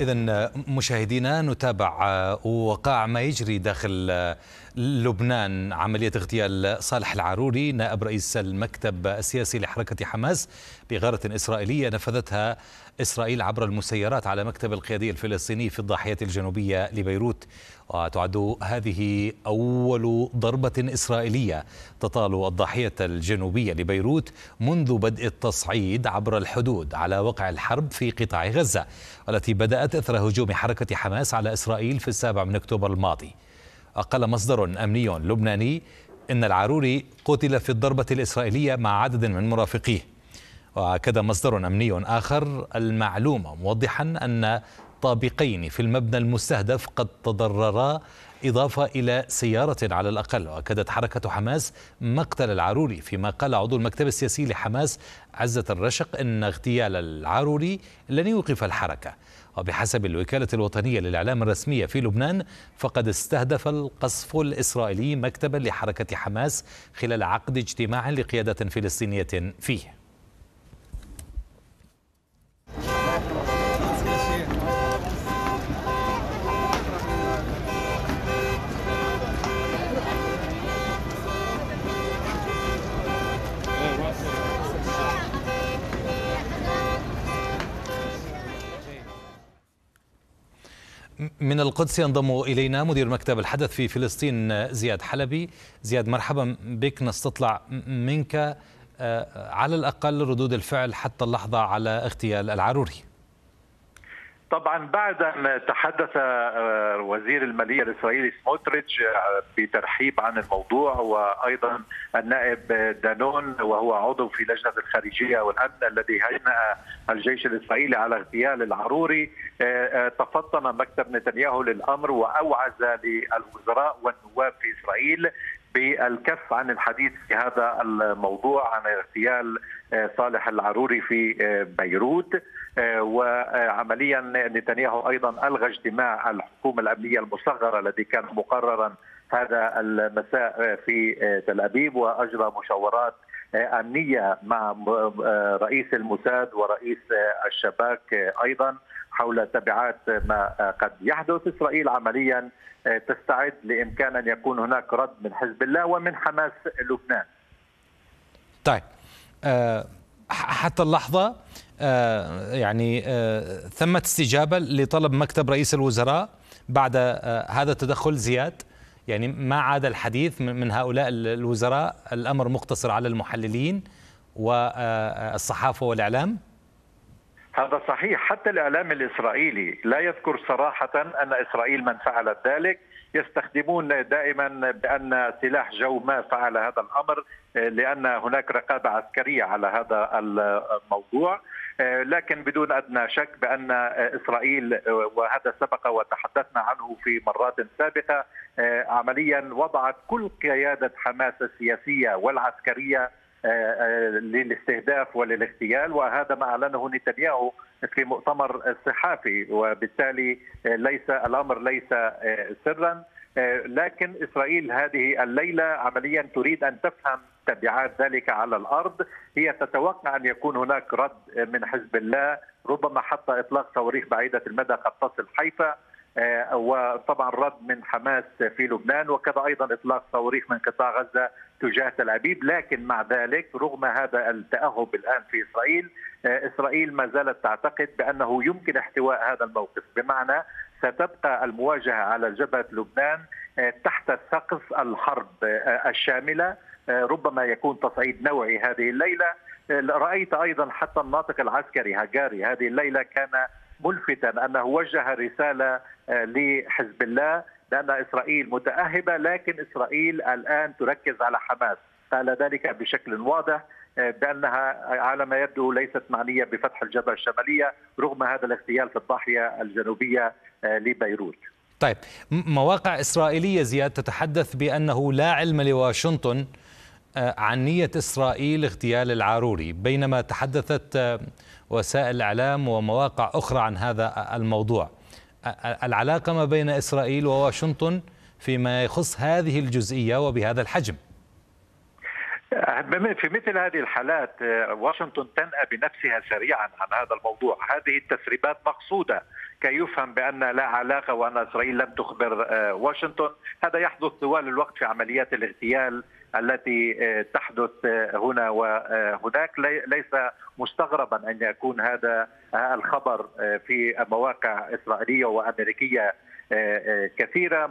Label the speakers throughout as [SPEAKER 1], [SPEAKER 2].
[SPEAKER 1] إذا مشاهدينا نتابع آه، وقاع ما يجري داخل آه، لبنان عملية اغتيال صالح العروري نائب رئيس المكتب السياسي لحركة حماس بغارة إسرائيلية نفذتها إسرائيل عبر المسيرات على مكتب القيادي الفلسطيني في الضاحية الجنوبية لبيروت وتعد هذه أول ضربة إسرائيلية تطال الضاحية الجنوبية لبيروت منذ بدء التصعيد عبر الحدود على وقع الحرب في قطاع غزة والتي بدأت إثر هجوم حركة حماس على إسرائيل في السابع من أكتوبر الماضي أقل مصدر أمني لبناني إن العروري قتل في الضربة الإسرائيلية مع عدد من مرافقيه وأكد مصدر أمني آخر المعلومة موضحا أن الطابقين في المبنى المستهدف قد تضررا إضافة إلى سيارة على الأقل وأكدت حركة حماس مقتل العروري فيما قال عضو المكتب السياسي لحماس عزة الرشق أن اغتيال العروري لن يوقف الحركة وبحسب الوكالة الوطنية للإعلام الرسمية في لبنان فقد استهدف القصف الإسرائيلي مكتبا لحركة حماس خلال عقد اجتماع لقيادة فلسطينية فيه من القدس ينضم إلينا مدير مكتب الحدث في فلسطين زياد حلبي زياد مرحبا بك نستطلع منك آه، على الأقل ردود الفعل حتى اللحظة على اغتيال العروري
[SPEAKER 2] طبعا بعد ان تحدث آه، وزير الماليه الاسرائيلي سموتريتش آه، بترحيب عن الموضوع وايضا النائب دانون وهو عضو في لجنه الخارجيه والامن الذي هيمأ الجيش الاسرائيلي على اغتيال العروري آه، تفطن مكتب نتنياهو للامر واوعز للوزراء والنواب في اسرائيل بالكف عن الحديث في هذا الموضوع عن اغتيال آه، صالح العروري في آه، بيروت آه، وعمليا نتنياهو ايضا الغى اجتماع الحكومه الامنيه المصغره الذي كان مقررا هذا المساء في تل ابيب واجرى مشاورات امنيه مع رئيس الموساد ورئيس الشباك ايضا حول تبعات ما قد يحدث إسرائيل عمليا آه، تستعد لإمكان أن يكون هناك رد من حزب الله ومن حماس لبنان
[SPEAKER 1] طيب آه، حتى اللحظة آه، يعني ثمة استجابة لطلب مكتب رئيس الوزراء بعد هذا التدخل زياد يعني ما عاد الحديث من هؤلاء الوزراء الأمر مقتصر على المحللين والصحافة والإعلام
[SPEAKER 2] هذا صحيح حتى الإعلام الإسرائيلي لا يذكر صراحة أن إسرائيل من فعلت ذلك يستخدمون دائما بأن سلاح جو ما فعل هذا الأمر لأن هناك رقابة عسكرية على هذا الموضوع لكن بدون أدنى شك بأن إسرائيل وهذا سبق وتحدثنا عنه في مرات سابقة عمليا وضعت كل قيادة حماس السياسية والعسكرية للاستهداف وللاغتيال وهذا ما اعلنه نتنياهو في مؤتمر صحافي وبالتالي ليس الامر ليس آه، سرا آه، لكن اسرائيل هذه الليله عمليا تريد ان تفهم تبعات ذلك على الارض هي تتوقع ان يكون هناك رد من حزب الله ربما حتى اطلاق صواريخ بعيده المدى قد تصل حيفا آه، وطبعا رد من حماس في لبنان وكذا ايضا اطلاق صواريخ من قطاع غزه تجاه تل ابيب لكن مع ذلك رغم هذا التاهب الان في اسرائيل آه، اسرائيل ما زالت تعتقد بانه يمكن احتواء هذا الموقف بمعنى ستبقى المواجهه على جبهه لبنان آه، تحت سقف الحرب الشامله ربما يكون تصعيد نوعي هذه الليله رايت ايضا حتى الناطق العسكري هاجاري هذه الليله كان ملفتا انه وجه رساله آه، لحزب الله بان اسرائيل متاهبه لكن اسرائيل الان تركز على حماس قال ذلك بشكل واضح آه، بانها على ما يبدو ليست معنيه بفتح الجبهه الشماليه رغم هذا الاغتيال في الضاحيه الجنوبيه آه، لبيروت.
[SPEAKER 1] طيب مواقع اسرائيليه زياد تتحدث بانه لا علم لواشنطن عن نيه اسرائيل اغتيال العاروري بينما تحدثت وسائل الإعلام ومواقع أخرى عن هذا الموضوع العلاقة ما بين إسرائيل وواشنطن فيما يخص هذه الجزئية وبهذا الحجم
[SPEAKER 2] في مثل هذه الحالات واشنطن تنأى بنفسها سريعا عن هذا الموضوع هذه التسريبات مقصودة كي يفهم بأن لا علاقة وأن إسرائيل لم تخبر آه، واشنطن هذا يحدث طوال الوقت في عمليات الاغتيال التي آه، تحدث آه، هنا وهناك ليس مستغربا ان يكون هذا آه، الخبر في مواقع اسرائيليه وامريكيه آه، آه، كثيرة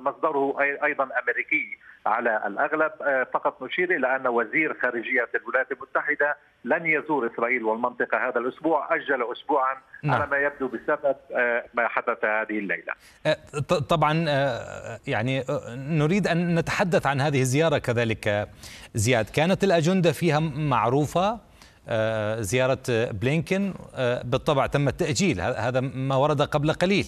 [SPEAKER 2] مصدره أيضا أمريكي على الأغلب آه، فقط نشير إلى أن وزير خارجية الولايات المتحدة لن يزور إسرائيل والمنطقة هذا الأسبوع أجل أسبوعا نعم. على ما يبدو بسبب ما حدث هذه الليلة
[SPEAKER 1] طبعا يعني نريد أن نتحدث عن هذه الزيارة كذلك زياد كانت الأجندة فيها معروفة زيارة بلينكن بالطبع تم التأجيل هذا ما ورد قبل قليل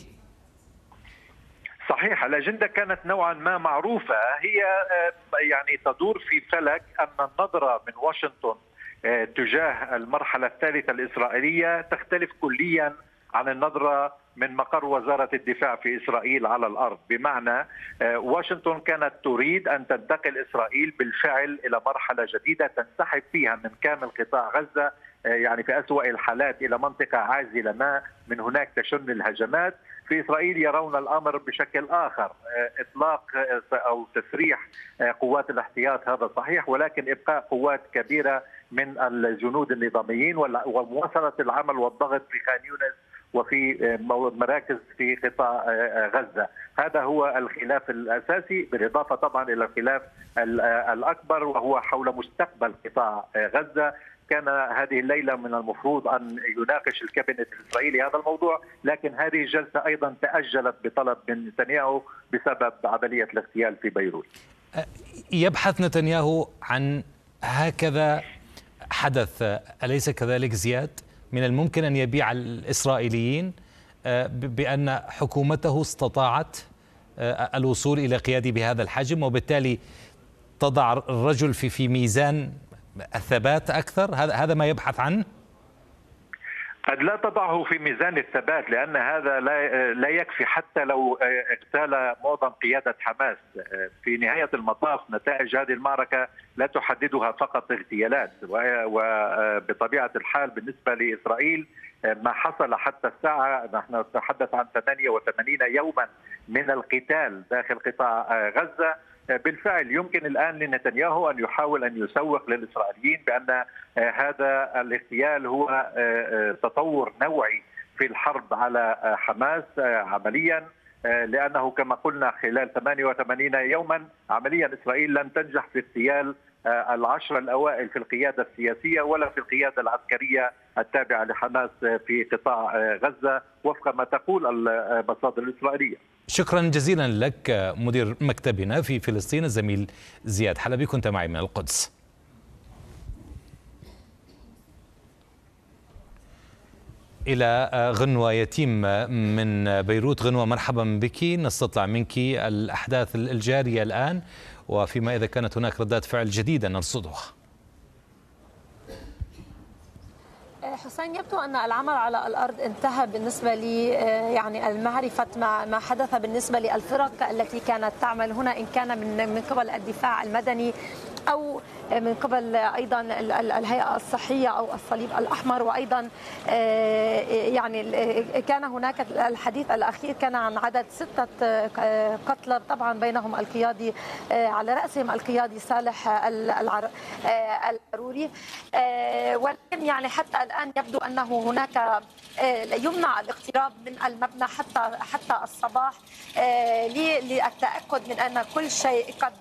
[SPEAKER 2] صحيح الأجندة كانت نوعا ما معروفة هي آه، يعني تدور في فلك أن النظرة من واشنطن آه، تجاه المرحلة الثالثة الإسرائيلية تختلف كليا عن النظرة من مقر وزارة الدفاع في إسرائيل على الأرض بمعنى آه، واشنطن كانت تريد أن تنتقل إسرائيل بالفعل إلى مرحلة جديدة تنسحب فيها من كامل قطاع غزة يعني في أسوأ الحالات إلى منطقة عازلة ما من هناك تشن الهجمات في اسرائيل يرون الامر بشكل اخر آه، اطلاق آه، او تسريح آه، قوات الاحتياط هذا صحيح ولكن ابقاء قوات كبيره من الجنود النظاميين ومواصله العمل والضغط في خان يونس وفي مراكز في قطاع غزه، هذا هو الخلاف الاساسي بالاضافه طبعا الى الخلاف الاكبر وهو حول مستقبل قطاع غزه، كان هذه الليله من المفروض ان يناقش الكابينت الاسرائيلي هذا الموضوع، لكن هذه الجلسه ايضا تاجلت بطلب من نتنياهو بسبب عمليه الاغتيال في بيروت.
[SPEAKER 1] يبحث نتنياهو عن هكذا حدث اليس كذلك زياد؟ من الممكن ان يبيع الاسرائيليين آه، بان حكومته استطاعت آه، الوصول الى قياده بهذا الحجم وبالتالي تضع الرجل في في ميزان الثبات أكثر هذا هذا ما يبحث عنه
[SPEAKER 2] قد لا تضعه في ميزان الثبات لان هذا لا لا يكفي حتى لو اغتال معظم قياده حماس في نهايه المطاف نتائج هذه المعركه لا تحددها فقط اغتيالات وبطبيعه الحال بالنسبه لاسرائيل ما حصل حتى الساعه نحن نتحدث عن 88 يوما من القتال داخل قطاع غزه بالفعل يمكن الان لنتنياهو ان يحاول ان يسوق للاسرائيليين بان آه، هذا الاغتيال هو آه، آه، تطور نوعي في الحرب على حماس عمليا لانه كما قلنا خلال 88 يوما عمليا اسرائيل لن تنجح في اغتيال العشرة الأوائل في القيادة السياسية ولا في القيادة العسكرية التابعة لحماس في قطاع غزة وفق ما تقول المصادر الإسرائيلية
[SPEAKER 1] شكرا جزيلا لك مدير مكتبنا في فلسطين الزميل زياد حلبي كنت معي من القدس إلى آه، غنوة يتيم آه، من بيروت غنوة مرحبا بك نستطلع منك الأحداث الجارية الآن وفيما إذا كانت هناك ردات فعل جديدة نرصدها
[SPEAKER 3] حسين يبدو أن العمل على الأرض انتهى بالنسبة لي آه، يعني المعرفة ما حدث بالنسبة للفرق التي كانت تعمل هنا إن كان من قبل الدفاع المدني أو من قبل ايضا الهيئه الصحيه او الصليب الاحمر وايضا آه، يعني آه، كان هناك الحديث الاخير كان عن عدد سته آه، قتلى طبعا بينهم القيادي على راسهم القيادي صالح العروري ولكن يعني حتى الان يبدو انه هناك يمنع الاقتراب من المبنى حتى حتى الصباح للتاكد من ان كل شيء قد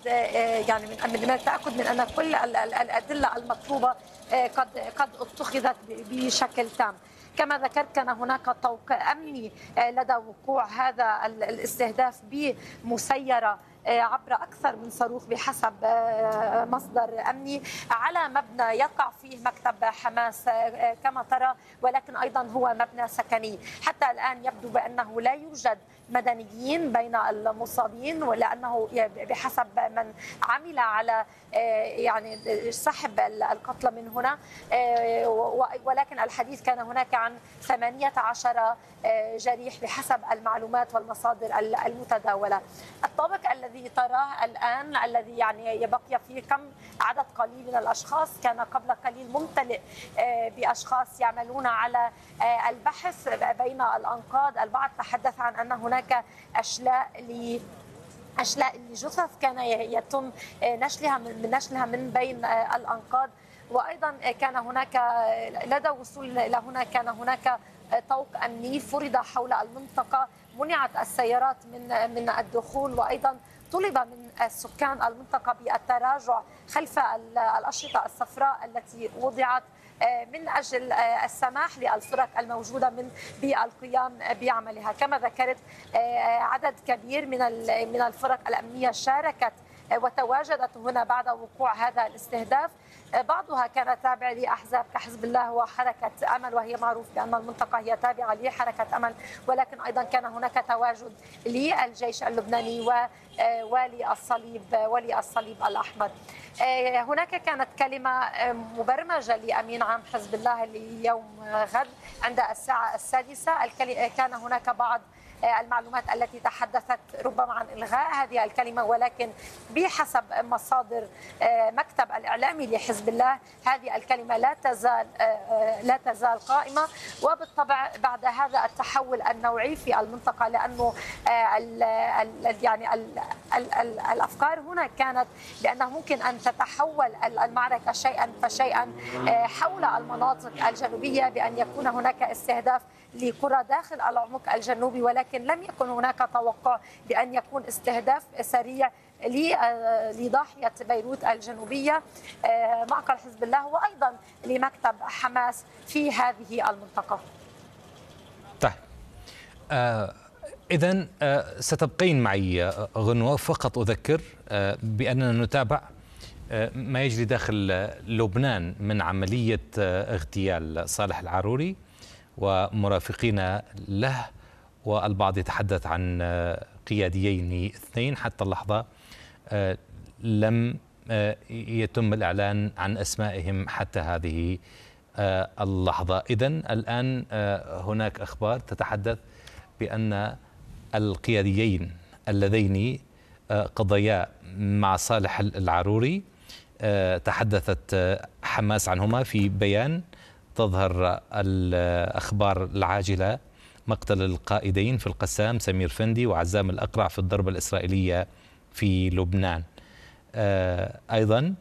[SPEAKER 3] يعني من التاكد من ان كل الادله المطلوبه آه، قد قد اتخذت بشكل تام. كما ذكرت كان هناك طوق امني آه، لدى وقوع هذا الاستهداف بمسيره آه، عبر أكثر من صاروخ بحسب آه، مصدر أمني على مبنى يقع فيه مكتب حماس آه، كما ترى ولكن أيضا هو مبنى سكني حتى الآن يبدو بأنه لا يوجد مدنيين بين المصابين ولأنه بحسب من عمل على يعني سحب القتلى من هنا ولكن الحديث كان هناك عن 18 جريح بحسب المعلومات والمصادر المتداولة الطابق الذي الذي تراه الان الذي يعني بقي فيه كم عدد قليل من الاشخاص كان قبل قليل ممتلئ آه، باشخاص يعملون على آه، البحث بين الانقاض البعض تحدث عن ان هناك اشلاء ل اشلاء لجثث كان يتم آه، نشلها من نشلها من بين الانقاض وايضا كان هناك لدى وصول الى هنا كان هناك طوق امني فرض حول المنطقه منعت السيارات من من الدخول وايضا طلب من سكان المنطقة بالتراجع خلف الأشرطة الصفراء التي وضعت آه، من اجل آه، السماح للفرق الموجوده من بالقيام بعملها كما ذكرت آه، عدد كبير من من الفرق الامنيه شاركت وتواجدت هنا بعد وقوع هذا الاستهداف بعضها كان تابع لاحزاب كحزب الله وحركه امل وهي معروف بان المنطقه هي تابعه لحركه امل ولكن ايضا كان هناك تواجد للجيش اللبناني و آه، والي الصليب ولي الصليب الأحمر آه، هناك كانت كلمة آه، مبرمجة لأمين عام حزب الله ليوم غد عند الساعة السادسة كان هناك بعض المعلومات التي تحدثت ربما عن الغاء هذه الكلمه ولكن بحسب مصادر آه، مكتب الاعلامي لحزب الله هذه الكلمه لا تزال آه، آه، لا تزال قائمه وبالطبع بعد هذا التحول النوعي في المنطقه لانه ال ال يعني الافكار هنا كانت بانه ممكن ان تتحول المعركه شيئا فشيئا حول المناطق الجنوبيه بان يكون هناك استهداف لكرة داخل العمق الجنوبي ولكن لم يكن هناك توقع بأن يكون استهداف سريع آه، لضاحية بيروت الجنوبية آه، معقل حزب الله وأيضا لمكتب حماس في هذه المنطقة
[SPEAKER 1] طيب آه إذا آه، ستبقين معي غنوة فقط أذكر بأننا نتابع ما يجري داخل لبنان من عملية اغتيال صالح العروري ومرافقين له والبعض يتحدث عن آه، قياديين اثنين حتى اللحظة آه، لم آه، يتم الإعلان عن أسمائهم حتى هذه اللحظة إذا الآن هناك أخبار تتحدث بأن القياديين اللذين قضيا مع صالح العروري تحدثت حماس عنهما في بيان تظهر الأخبار العاجلة مقتل القائدين في القسام سمير فندي وعزام الأقرع في الضربة الإسرائيلية في لبنان آه، أيضا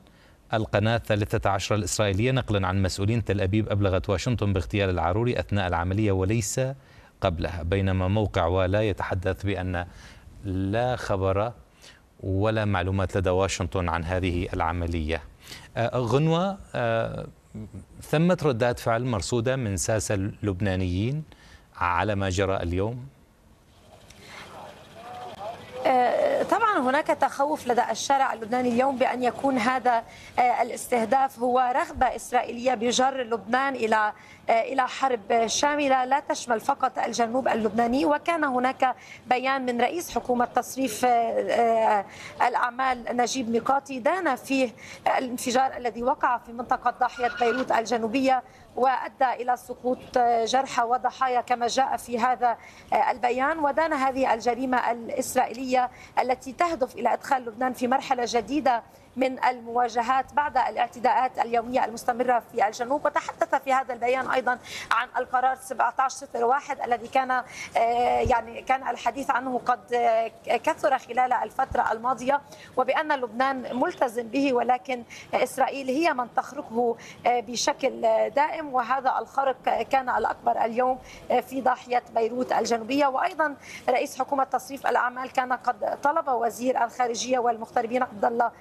[SPEAKER 1] القناة 13 الإسرائيلية نقلا عن مسؤولين تل أبيب أبلغت واشنطن باغتيال العروري أثناء العملية وليس قبلها بينما موقع ولا يتحدث بأن لا خبر ولا معلومات لدى واشنطن عن هذه العملية آه، غنوة آه، ثمة ردات فعل مرصودة من ساسة اللبنانيين على ما جرى اليوم؟
[SPEAKER 3] أه، طبعا هناك تخوف لدى الشارع اللبناني اليوم بان يكون هذا أه، الاستهداف هو رغبه اسرائيليه بجر لبنان الى آه، الى حرب شامله لا تشمل فقط الجنوب اللبناني وكان هناك بيان من رئيس حكومه تصريف آه، آه، الاعمال نجيب ميقاتي دان فيه الانفجار الذي وقع في منطقه ضاحيه بيروت الجنوبيه وادى الى سقوط جرحى وضحايا كما جاء في هذا البيان ودان هذه الجريمه الاسرائيليه التي تهدف الى ادخال لبنان في مرحله جديده من المواجهات بعد الاعتداءات اليومية المستمرة في الجنوب وتحدث في هذا البيان أيضا عن القرار 1701 الذي كان آه، يعني كان الحديث عنه قد آه، كثر خلال الفترة الماضية وبأن لبنان ملتزم به ولكن إسرائيل هي من تخرقه آه، بشكل دائم وهذا الخرق كان الأكبر اليوم في ضاحية بيروت الجنوبية وأيضا رئيس حكومة تصريف الأعمال كان قد طلب وزير الخارجية والمغتربين عبد الله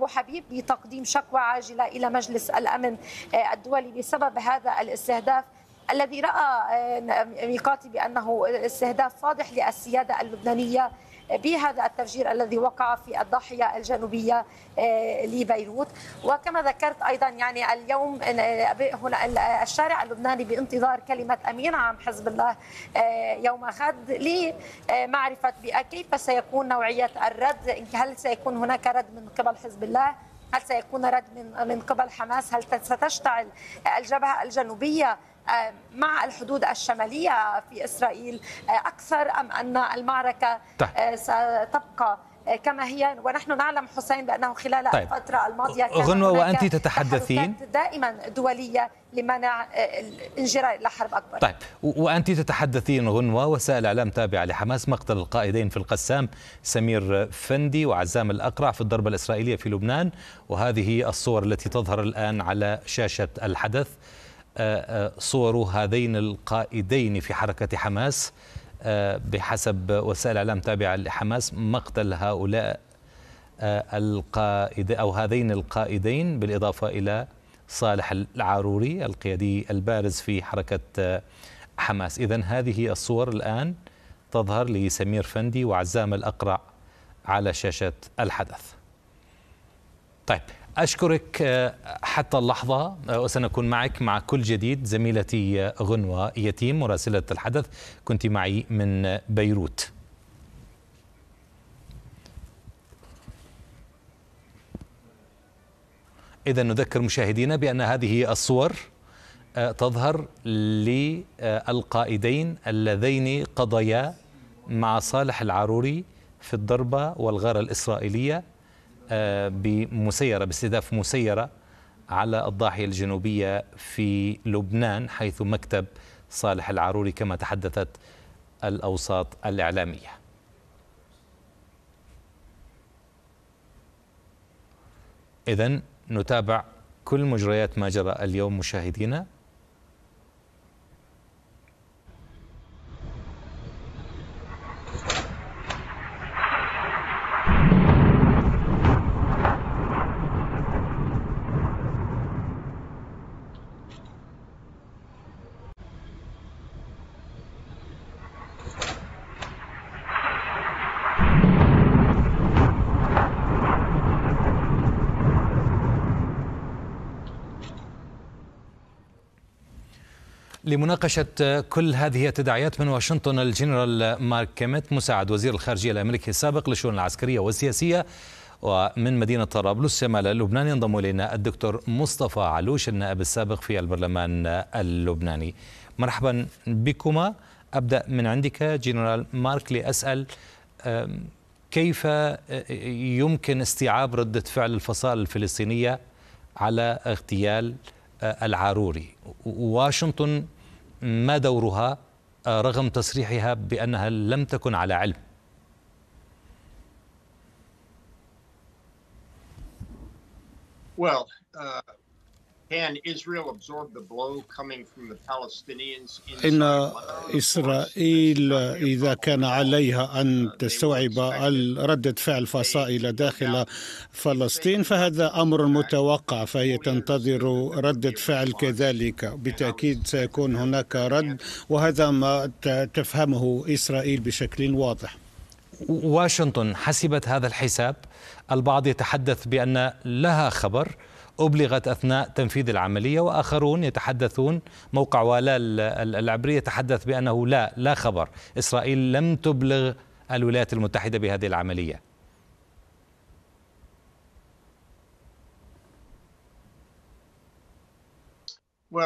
[SPEAKER 3] أبو حبيب بتقديم شكوى عاجلة إلى مجلس الأمن آه، الدولي بسبب هذا الاستهداف الذي رأى آه، ميقاتي بأنه استهداف فاضح للسيادة اللبنانية بهذا التفجير الذي وقع في الضاحيه الجنوبيه آه، لبيروت وكما ذكرت ايضا يعني اليوم آه، هنا الشارع اللبناني بانتظار كلمه امين عام حزب الله آه، يوم غد لمعرفه كيف سيكون نوعيه الرد هل سيكون هناك رد من قبل حزب الله هل سيكون رد من من قبل حماس هل ستشتعل الجبهه الجنوبيه آه، مع الحدود الشمالية في إسرائيل آه، أكثر أم أن المعركة طيب. آه، ستبقى كما هي ونحن نعلم حسين بأنه خلال طيب. الفترة الماضية غنوة وأنت
[SPEAKER 1] تتحدثين
[SPEAKER 3] دائما دولية لمنع الانجراء إلى حرب أكبر طيب
[SPEAKER 1] وأنت تتحدثين غنوة وسائل إعلام تابعة لحماس مقتل القائدين في القسام سمير فندي وعزام الأقرع في الضربة الإسرائيلية في لبنان وهذه الصور التي تظهر الآن على شاشة الحدث آه، آه، صور هذين القائدين في حركة حماس آه، بحسب وسائل إعلام تابعة لحماس مقتل هؤلاء القائد أو هذين القائدين بالإضافة إلى صالح العاروري القيادي البارز في حركة حماس إذا هذه الصور الآن تظهر لسمير فندي وعزام الأقرع على شاشة الحدث طيب أشكرك آه، حتى اللحظة آه، وسنكون معك مع كل جديد زميلتي آه، غنوة يتيم مراسلة الحدث كنت معي من بيروت إذا نذكر مشاهدينا بأن هذه الصور تظهر للقائدين اللذين قضيا مع صالح العروري في الضربة والغارة الإسرائيلية آه، بمسيرة باستهداف مسيرة على الضاحية الجنوبية في لبنان حيث مكتب صالح العروري كما تحدثت الأوساط الإعلامية إذا نتابع كل مجريات ما جرى اليوم مشاهدينا لمناقشة كل هذه التداعيات من واشنطن الجنرال مارك كيميت مساعد وزير الخارجية الأمريكي السابق للشؤون العسكرية والسياسية ومن مدينة طرابلس شمال لبنان ينضم إلينا الدكتور مصطفى علوش النائب السابق في البرلمان اللبناني مرحبا بكما أبدأ من عندك جنرال مارك لأسأل كيف يمكن استيعاب ردة فعل الفصائل الفلسطينية على اغتيال العاروري واشنطن ما دورها آه، رغم تصريحها بأنها لم تكن على علم
[SPEAKER 4] well uh... إن
[SPEAKER 5] إسرائيل إذا كان عليها أن uh, تستوعب ردة فعل فصائل داخل فلسطين فهذا أمر متوقع فهي تنتظر ردة فعل كذلك بالتأكيد سيكون هناك رد وهذا ما تفهمه إسرائيل بشكل واضح
[SPEAKER 1] واشنطن حسبت هذا الحساب البعض يتحدث بأن لها خبر أبلغت أثناء تنفيذ العملية وآخرون يتحدثون موقع والا العبري يتحدث بأنه لا لا خبر إسرائيل لم تبلغ الولايات المتحدة بهذه العملية
[SPEAKER 4] Uh,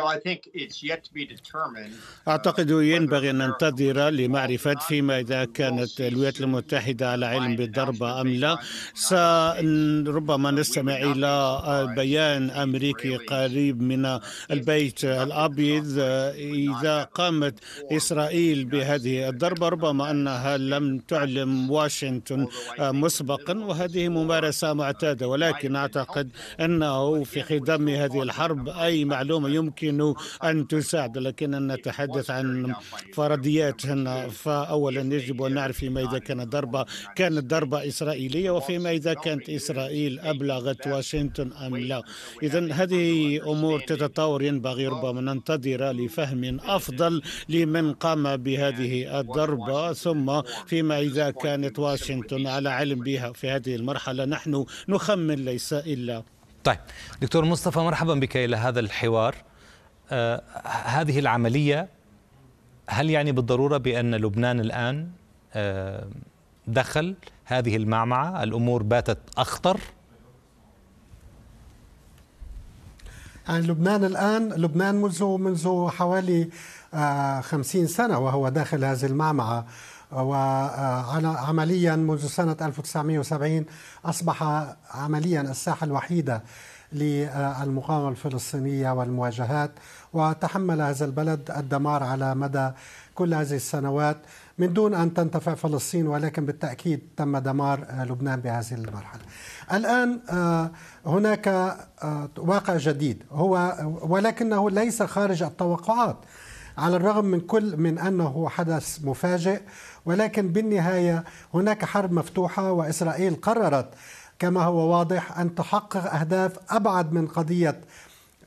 [SPEAKER 5] أعتقد ينبغي أن ننتظر لمعرفة فيما إذا كانت الولايات المتحدة على علم بالضربة أم لا ربما نستمع إلى بيان أمريكي قريب من uh, البيت الأبيض آه، إذا قامت إسرائيل بهذه الضربة ربما أنها لم تعلم واشنطن آه، مسبقا وهذه ممارسة معتادة ولكن أعتقد أنه في خضم هذه الحرب أي معلومة يمكن يمكن أن تساعد لكن أن نتحدث عن هنا فأولا يجب أن نعرف فيما إذا كان ضربة كانت ضربة إسرائيلية وفيما إذا كانت إسرائيل أبلغت واشنطن أم لا إذا هذه أمور تتطور ينبغي ربما ننتظر لفهم أفضل لمن قام بهذه الضربة ثم فيما إذا كانت واشنطن على علم بها في هذه المرحلة نحن نخمن ليس إلا
[SPEAKER 1] طيب دكتور مصطفى مرحبا بك إلى هذا الحوار آه، هذه العملية هل يعني بالضرورة بأن لبنان الآن آه، دخل هذه المعمعة الأمور باتت أخطر
[SPEAKER 4] يعني لبنان الآن لبنان منذ منذ حوالي آه، خمسين سنة وهو داخل هذه المعمعة وعمليا منذ سنة 1970 أصبح عمليا الساحة الوحيدة للمقاومة الفلسطينية والمواجهات وتحمل هذا البلد الدمار على مدى كل هذه السنوات من دون أن تنتفع فلسطين ولكن بالتأكيد تم دمار لبنان بهذه المرحلة الآن آه، هناك آه، واقع جديد هو ولكنه ليس خارج التوقعات على الرغم من كل من انه حدث مفاجئ ولكن بالنهايه هناك حرب مفتوحه واسرائيل قررت كما هو واضح أن تحقق أهداف أبعد من قضية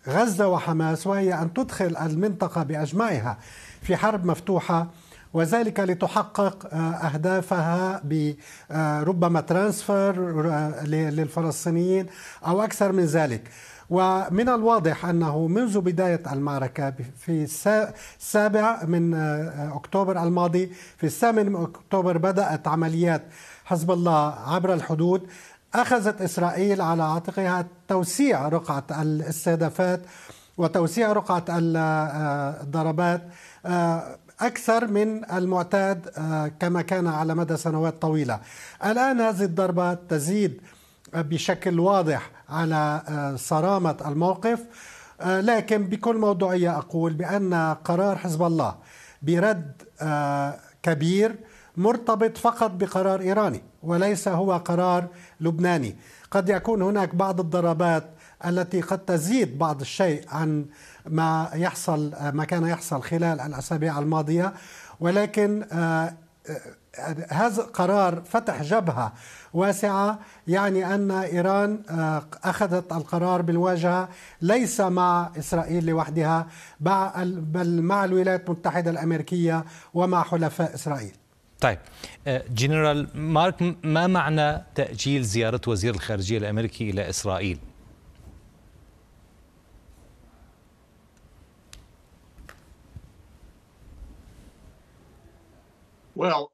[SPEAKER 4] غزة وحماس وهي أن تدخل المنطقة بأجمعها في حرب مفتوحة وذلك لتحقق آه، أهدافها بربما آه، ترانسفر آه، للفلسطينيين أو أكثر من ذلك ومن الواضح أنه منذ بداية المعركة في السابع من أكتوبر الماضي في الثامن من أكتوبر بدأت عمليات حزب الله عبر الحدود أخذت إسرائيل على عاتقها توسيع رقعة الاستهدافات وتوسيع رقعة الضربات آه، أكثر من المعتاد آه، كما كان على مدى سنوات طويلة الآن هذه الضربات تزيد بشكل واضح على آه، صرامة الموقف لكن بكل موضوعية أقول بأن قرار حزب الله برد كبير مرتبط فقط بقرار إيراني وليس هو قرار لبناني قد يكون هناك بعض الضربات التي قد تزيد بعض الشيء عن ما يحصل ما كان يحصل خلال الاسابيع الماضيه ولكن آه، آه، هذا قرار فتح جبهه واسعه يعني ان ايران آه، اخذت القرار بالواجهه ليس مع اسرائيل لوحدها بل مع الولايات المتحده الامريكيه ومع حلفاء اسرائيل
[SPEAKER 1] طيب آه، جنرال مارك ما معنى تأجيل زيارة وزير الخارجية الأمريكي إلى إسرائيل؟
[SPEAKER 6] Well,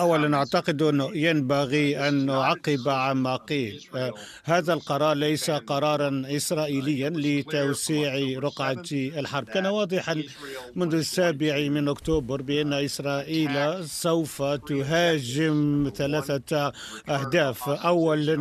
[SPEAKER 5] أولا أعتقد أنه ينبغي أن نعقب عما قيل آه، هذا القرار ليس قرارا إسرائيليا لتوسيع رقعة الحرب كان واضحا منذ السابع من أكتوبر بأن uh, إسرائيل سوف تهاجم ثلاثة أهداف أولا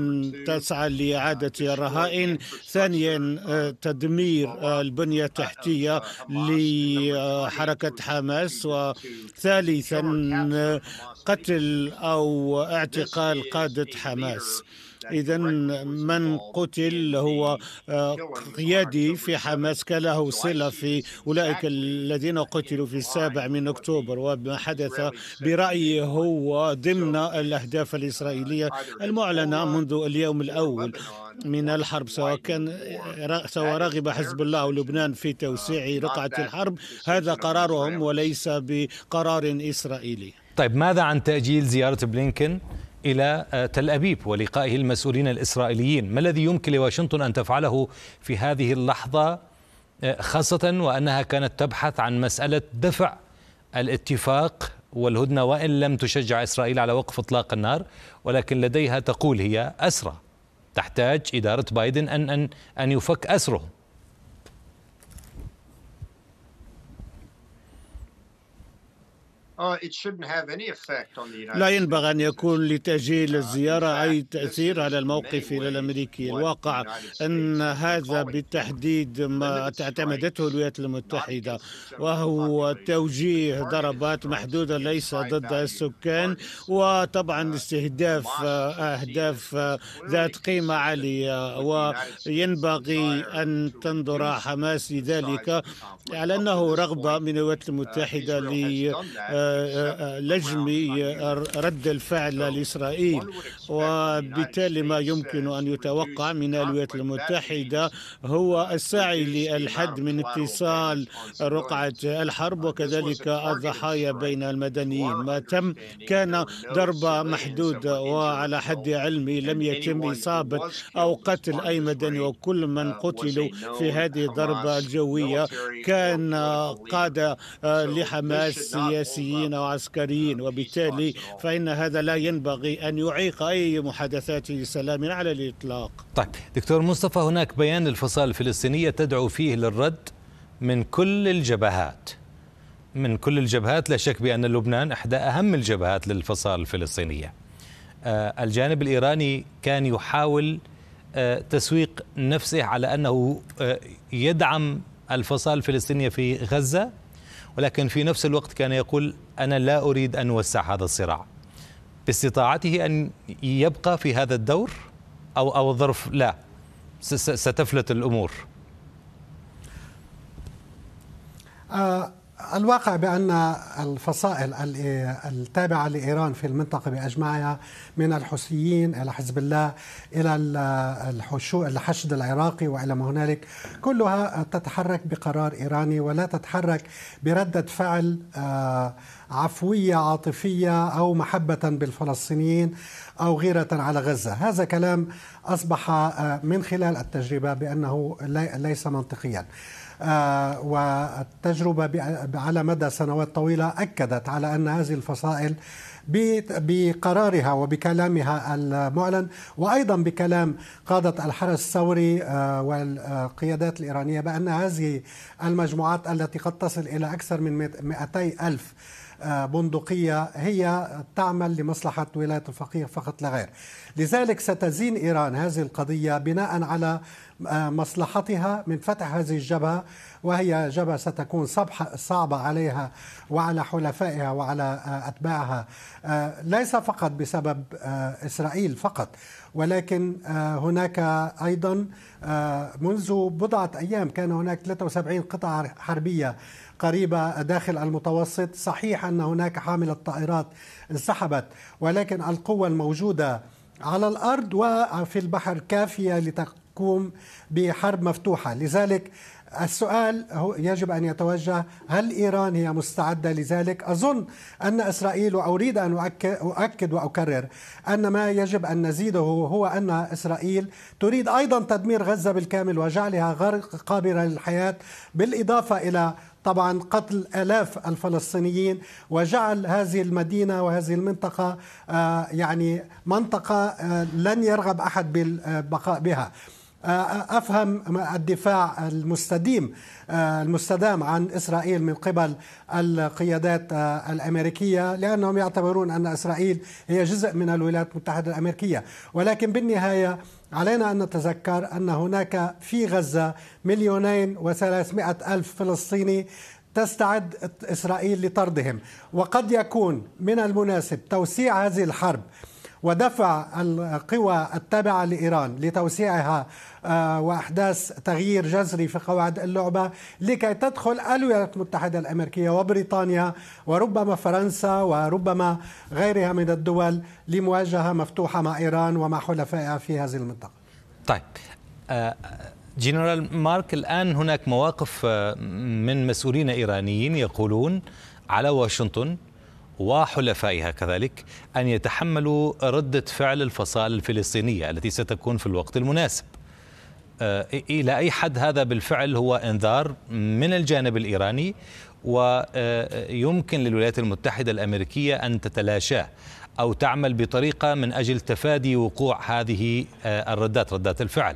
[SPEAKER 5] تسعى لإعادة uh, الرهائن ثانيا آه، uh, تدمير البنية التحتية لحركة آه، حماس و ثالثا قتل او اعتقال قاده حماس إذا من قتل هو آه، قيادي في حماس كان له صلة في أولئك الذين قتلوا في السابع من أكتوبر وما حدث برأيي هو ضمن الأهداف الإسرائيلية المعلنة منذ اليوم الأول من الحرب سواء كان سواء رغب حزب الله او لبنان في توسيع رقعه الحرب هذا قرارهم وليس بقرار اسرائيلي.
[SPEAKER 1] طيب ماذا عن تاجيل زياره بلينكن إلى آه، تل أبيب ولقائه المسؤولين الإسرائيليين ما الذي يمكن لواشنطن أن تفعله في هذه اللحظة آه، خاصة وأنها كانت تبحث عن مسألة دفع الاتفاق والهدنة وإن لم تشجع إسرائيل على وقف إطلاق النار ولكن لديها تقول هي أسرى تحتاج إدارة بايدن أن أن أن يفك أسره
[SPEAKER 4] آه، لا
[SPEAKER 5] ينبغي أن يكون لتأجيل uh, الزيارة أي تأثير على الموقف الأمريكي الواقع أن هذا بالتحديد ما تعتمدته الولايات المتحدة وهو توجيه ضربات محدودة ليس ضد السكان وطبعا uh, استهداف آه، أهداف آه، ذات قيمة عالية وينبغي أن تنظر حماس لذلك على أنه رغبة من الولايات uh, المتحدة ل لجم رد الفعل لاسرائيل وبالتالي ما يمكن أن يتوقع من الولايات المتحدة هو السعي للحد من اتصال رقعة الحرب وكذلك الضحايا بين المدنيين ما تم كان ضربة محدودة وعلى حد علمي لم يتم إصابة أو قتل أي مدني وكل من قتلوا في هذه الضربة الجوية كان قادة لحماس سياسيين سياسيين وعسكريين نعم، وبالتالي فإن هذا لا ينبغي أن يعيق أي محادثات سلام على الإطلاق
[SPEAKER 1] طيب دكتور مصطفى هناك بيان للفصائل الفلسطينية تدعو فيه للرد من كل الجبهات من كل الجبهات لا شك بأن لبنان إحدى أهم الجبهات للفصائل الفلسطينية آه، الجانب الإيراني كان يحاول آه، تسويق نفسه على أنه آه، يدعم الفصائل الفلسطينية في غزة ولكن في نفس الوقت كان يقول أنا لا أريد أن أوسع هذا الصراع باستطاعته أن يبقى في هذا الدور أو, أو الظرف لا ستفلت الأمور
[SPEAKER 4] آه الواقع بأن الفصائل التابعة لإيران في المنطقة بأجمعها من الحوثيين إلى حزب الله إلى الحشد العراقي وإلى ما هنالك كلها تتحرك بقرار إيراني ولا تتحرك بردة فعل آه، عفوية عاطفية أو محبة بالفلسطينيين أو غيرة على غزة هذا كلام أصبح آه، من خلال التجربة بأنه ليس منطقيا آه، والتجربة على مدى سنوات طويلة أكدت على أن هذه الفصائل بقرارها وبكلامها المعلن وايضا بكلام قاده الحرس الثوري آه، والقيادات الايرانيه بان هذه المجموعات التي قد تصل الى اكثر من 200 الف بندقية هي تعمل لمصلحة ولاية الفقيه فقط لا غير لذلك ستزين إيران هذه القضية بناء على آه، مصلحتها من فتح هذه الجبهة وهي جبهة ستكون صعبة عليها وعلى حلفائها وعلى آه، أتباعها آه، ليس فقط بسبب آه، إسرائيل فقط ولكن هناك أيضا منذ بضعة أيام كان هناك 73 قطعة حربية قريبة داخل المتوسط صحيح أن هناك حاملة الطائرات انسحبت ولكن القوة الموجودة على الأرض وفي البحر كافية لتقوم بحرب مفتوحة لذلك السؤال هو يجب ان يتوجه هل ايران هي مستعده لذلك؟ اظن ان اسرائيل واريد ان اؤكد واكرر ان ما يجب ان نزيده هو ان اسرائيل تريد ايضا تدمير غزه بالكامل وجعلها غير قابله للحياه بالاضافه الى طبعا قتل الاف الفلسطينيين وجعل هذه المدينه وهذه المنطقه آه، يعني منطقه آه، لن يرغب احد بالبقاء بها. افهم الدفاع المستديم المستدام عن اسرائيل من قبل القيادات الامريكيه لانهم يعتبرون ان اسرائيل هي جزء من الولايات المتحده الامريكيه ولكن بالنهايه علينا أن نتذكر أن هناك في غزة مليونين وثلاثمائة ألف فلسطيني تستعد إسرائيل لطردهم وقد يكون من المناسب توسيع هذه الحرب ودفع القوى التابعة لإيران لتوسيعها آه، وإحداث تغيير جذري في قواعد اللعبة لكي تدخل الولايات المتحدة الأمريكية وبريطانيا وربما فرنسا وربما غيرها من الدول لمواجهة مفتوحة مع إيران ومع حلفائها في هذه المنطقة
[SPEAKER 1] طيب آه، جنرال مارك الآن هناك مواقف آه، من مسؤولين إيرانيين يقولون على واشنطن وحلفائها كذلك أن يتحملوا ردة فعل الفصائل الفلسطينية التي ستكون في الوقت المناسب آه، إلى أي حد هذا بالفعل هو إنذار من الجانب الإيراني ويمكن آه، للولايات المتحدة الأمريكية أن تتلاشاه أو تعمل بطريقة من أجل تفادي وقوع هذه آه، الردات ردات الفعل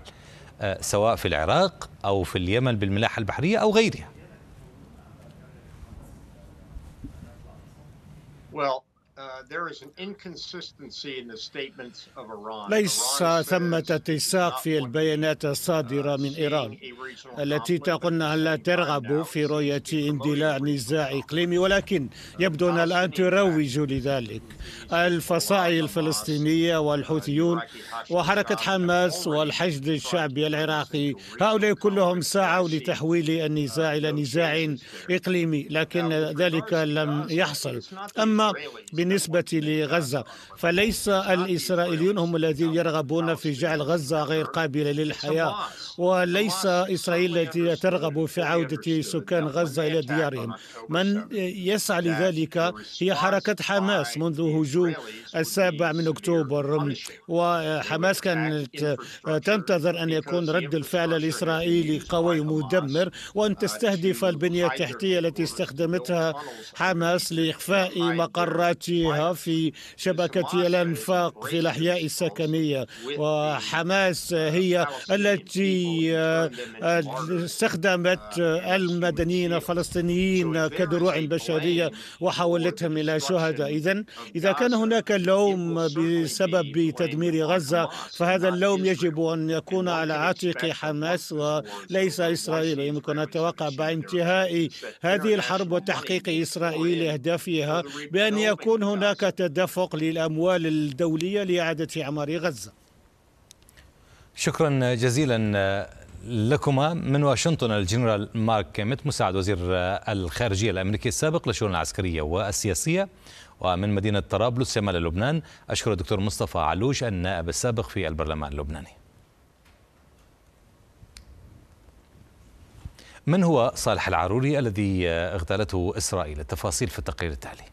[SPEAKER 1] سواء في العراق أو في اليمن بالملاحة البحرية أو غيرها
[SPEAKER 6] Well, Uh, there is an inconsistency in the statements of Iran. ليس ثمة اتساق في
[SPEAKER 5] البيانات uh, الصادرة من إيران التي تقول أنها لا ترغب في رؤية اندلاع نزاع إقليمي ولكن uh, يبدو أنها الآن تروج لذلك الفصائل الفلسطينية والحوثيون وحركة حماس والحشد الشعبي العراقي هؤلاء كلهم سعوا لتحويل النزاع إلى نزاع إقليمي لكن ذلك لم يحصل أما بالنسبة بالنسبة لغزة فليس الإسرائيليون هم الذين يرغبون في جعل غزة غير قابلة للحياة وليس إسرائيل التي ترغب في عودة سكان غزة إلى ديارهم من يسعى لذلك هي حركة حماس منذ هجوم السابع من أكتوبر وحماس كانت تنتظر أن يكون رد الفعل الإسرائيلي قوي مدمر وأن تستهدف البنية التحتية التي استخدمتها حماس لإخفاء مقرات فيها في شبكة الأنفاق في الأحياء السكنية وحماس هي التي استخدمت المدنيين الفلسطينيين كدروع بشرية وحولتهم إلى شهداء إذا إذا كان هناك لوم بسبب تدمير غزة فهذا اللوم يجب أن يكون على عاتق حماس وليس إسرائيل يمكن أن نتوقع بعد انتهاء هذه الحرب وتحقيق إسرائيل أهدافها بأن يكون هناك تدفق للأموال الدولية لإعادة إعمار غزة
[SPEAKER 1] شكرا جزيلا لكما من واشنطن الجنرال مارك كيمت مساعد وزير الخارجية الأمريكي السابق للشؤون العسكرية والسياسية ومن مدينة طرابلس شمال لبنان أشكر الدكتور مصطفى علوش النائب السابق في البرلمان اللبناني من هو صالح العروري الذي اغتالته إسرائيل التفاصيل في التقرير التالي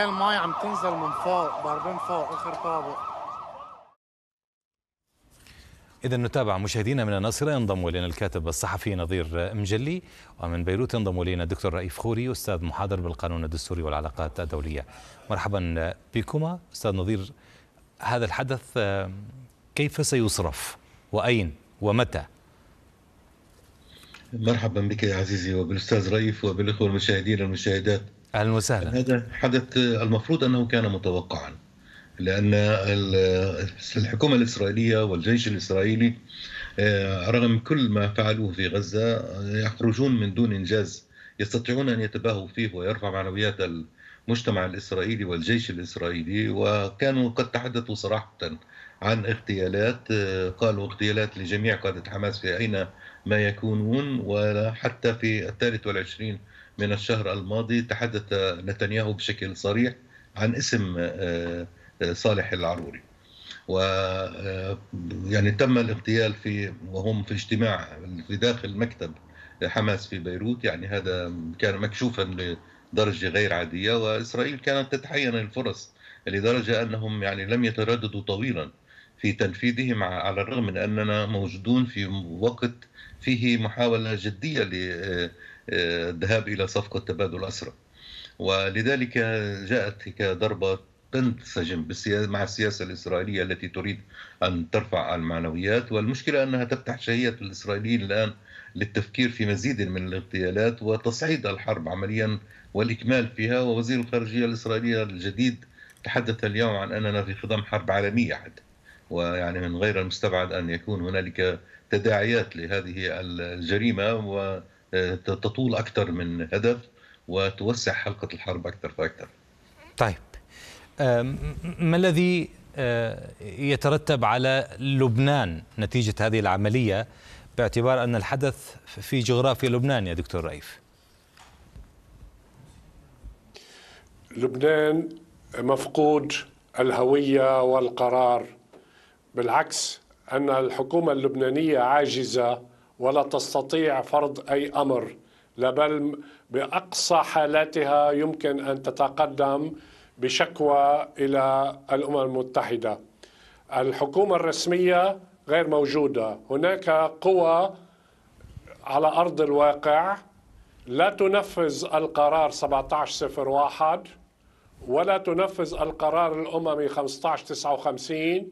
[SPEAKER 4] هي المي عم تنزل من فوق ضاربين فوق اخر طابق
[SPEAKER 1] إذا نتابع مشاهدينا من الناصرة ينضم إلينا الكاتب الصحفي نظير مجلي ومن بيروت ينضم إلينا الدكتور رئيف خوري أستاذ محاضر بالقانون الدستوري والعلاقات الدولية مرحبا بكما أستاذ نظير هذا الحدث كيف سيصرف وأين ومتى
[SPEAKER 7] مرحبا بك يا عزيزي وبالأستاذ رئيف وبالإخوة المشاهدين والمشاهدات اهلا وسهلا هذا حدث المفروض انه كان متوقعا لان الحكومه الاسرائيليه والجيش الاسرائيلي آه، رغم كل ما فعلوه في غزه آه، يخرجون من دون انجاز يستطيعون ان يتباهوا فيه ويرفع معنويات المجتمع الاسرائيلي والجيش الاسرائيلي وكانوا قد تحدثوا صراحه عن اغتيالات آه، قالوا اغتيالات لجميع قاده حماس في اين ما يكونون وحتى في الثالث والعشرين من الشهر الماضي تحدث نتنياهو بشكل صريح عن اسم آه، آه، صالح العروري و آه، يعني تم الاغتيال في وهم في اجتماع في داخل مكتب حماس في بيروت يعني هذا كان مكشوفا لدرجه غير عاديه واسرائيل كانت تتحين الفرص لدرجه انهم يعني لم يترددوا طويلا في تنفيذه مع على الرغم من اننا موجودون في وقت فيه محاوله جديه الذهاب الى صفقه تبادل اسرى ولذلك جاءت كضربه تنسجم مع السياسه الاسرائيليه التي تريد ان ترفع المعنويات والمشكله انها تفتح شهيه الاسرائيليين الان للتفكير في مزيد من الاغتيالات وتصعيد الحرب عمليا والاكمال فيها ووزير الخارجيه الاسرائيليه الجديد تحدث اليوم عن اننا في خضم حرب عالميه حتى ويعني من غير المستبعد ان يكون هنالك تداعيات لهذه الجريمه آه، تطول اكثر من هدف وتوسع حلقه الحرب اكثر فاكثر.
[SPEAKER 1] طيب آه، ما الذي آه، يترتب على لبنان نتيجه هذه العمليه باعتبار ان الحدث في جغرافيا لبنان يا دكتور
[SPEAKER 6] رئيف؟ لبنان مفقود الهويه والقرار بالعكس ان الحكومه اللبنانيه عاجزه ولا تستطيع فرض أي أمر بل بأقصى حالاتها يمكن أن تتقدم بشكوى إلى الأمم المتحدة الحكومة الرسمية غير موجودة هناك قوى على أرض الواقع لا تنفذ القرار 1701 ولا تنفذ القرار الأممي 1559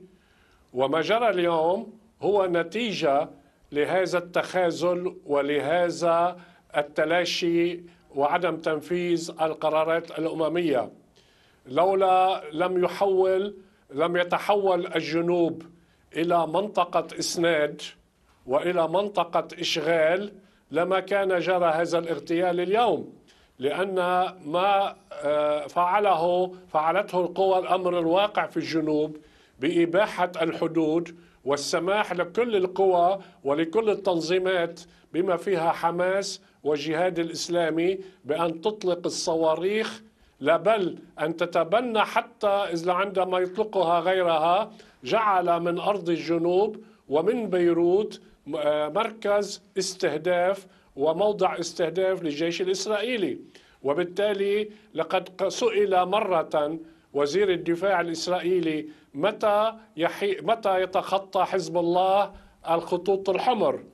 [SPEAKER 6] وما جرى اليوم هو نتيجة لهذا التخاذل ولهذا التلاشي وعدم تنفيذ القرارات الامميه لولا لم يحول لم يتحول الجنوب الى منطقه اسناد والى منطقه اشغال لما كان جرى هذا الاغتيال اليوم لان ما آه، فعله فعلته القوى الامر الواقع في الجنوب باباحه الحدود والسماح لكل القوى ولكل التنظيمات بما فيها حماس والجهاد الاسلامي بان تطلق الصواريخ لا بل ان تتبنى حتى اذا عندما يطلقها غيرها جعل من ارض الجنوب ومن بيروت آه، مركز استهداف وموضع استهداف للجيش الاسرائيلي وبالتالي لقد سئل مره وزير الدفاع الاسرائيلي متى يحي متى يتخطى حزب الله الخطوط الحمر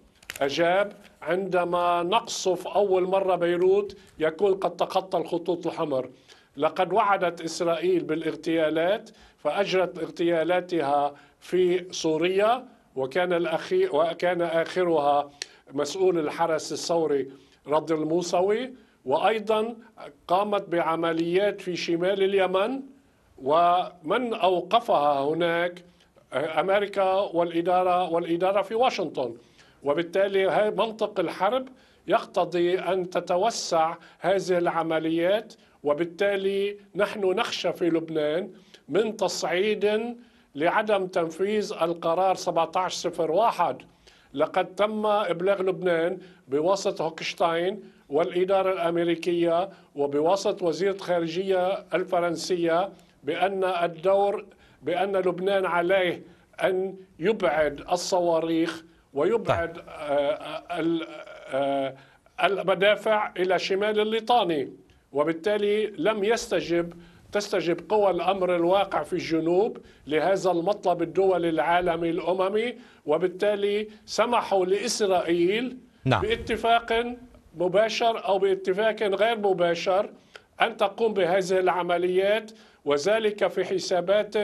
[SPEAKER 6] أجاب عندما نقصف أول مرة بيروت يكون قد تخطى الخطوط الحمر لقد وعدت إسرائيل بالاغتيالات فأجرت اغتيالاتها في سوريا وكان الاخي وكان آخرها مسؤول الحرس الثوري رضي الموسوي وأيضا قامت بعمليات في شمال اليمن ومن أوقفها هناك أمريكا والإدارة والإدارة في واشنطن وبالتالي منطق الحرب يقتضي أن تتوسع هذه العمليات وبالتالي نحن نخشى في لبنان من تصعيد لعدم تنفيذ القرار 1701 لقد تم إبلاغ لبنان بواسطة هوكشتاين والإدارة الأمريكية وبواسطة وزيرة خارجية الفرنسية بأن الدور بأن لبنان عليه أن يبعد الصواريخ ويبعد طيب. آه، آه، آه، المدافع إلى شمال الليطاني وبالتالي لم يستجب تستجب قوى الامر الواقع في الجنوب لهذا المطلب الدولي العالمي الاممي وبالتالي سمحوا لاسرائيل نعم. باتفاق مباشر او باتفاق غير مباشر ان تقوم بهذه العمليات وذلك في حسابات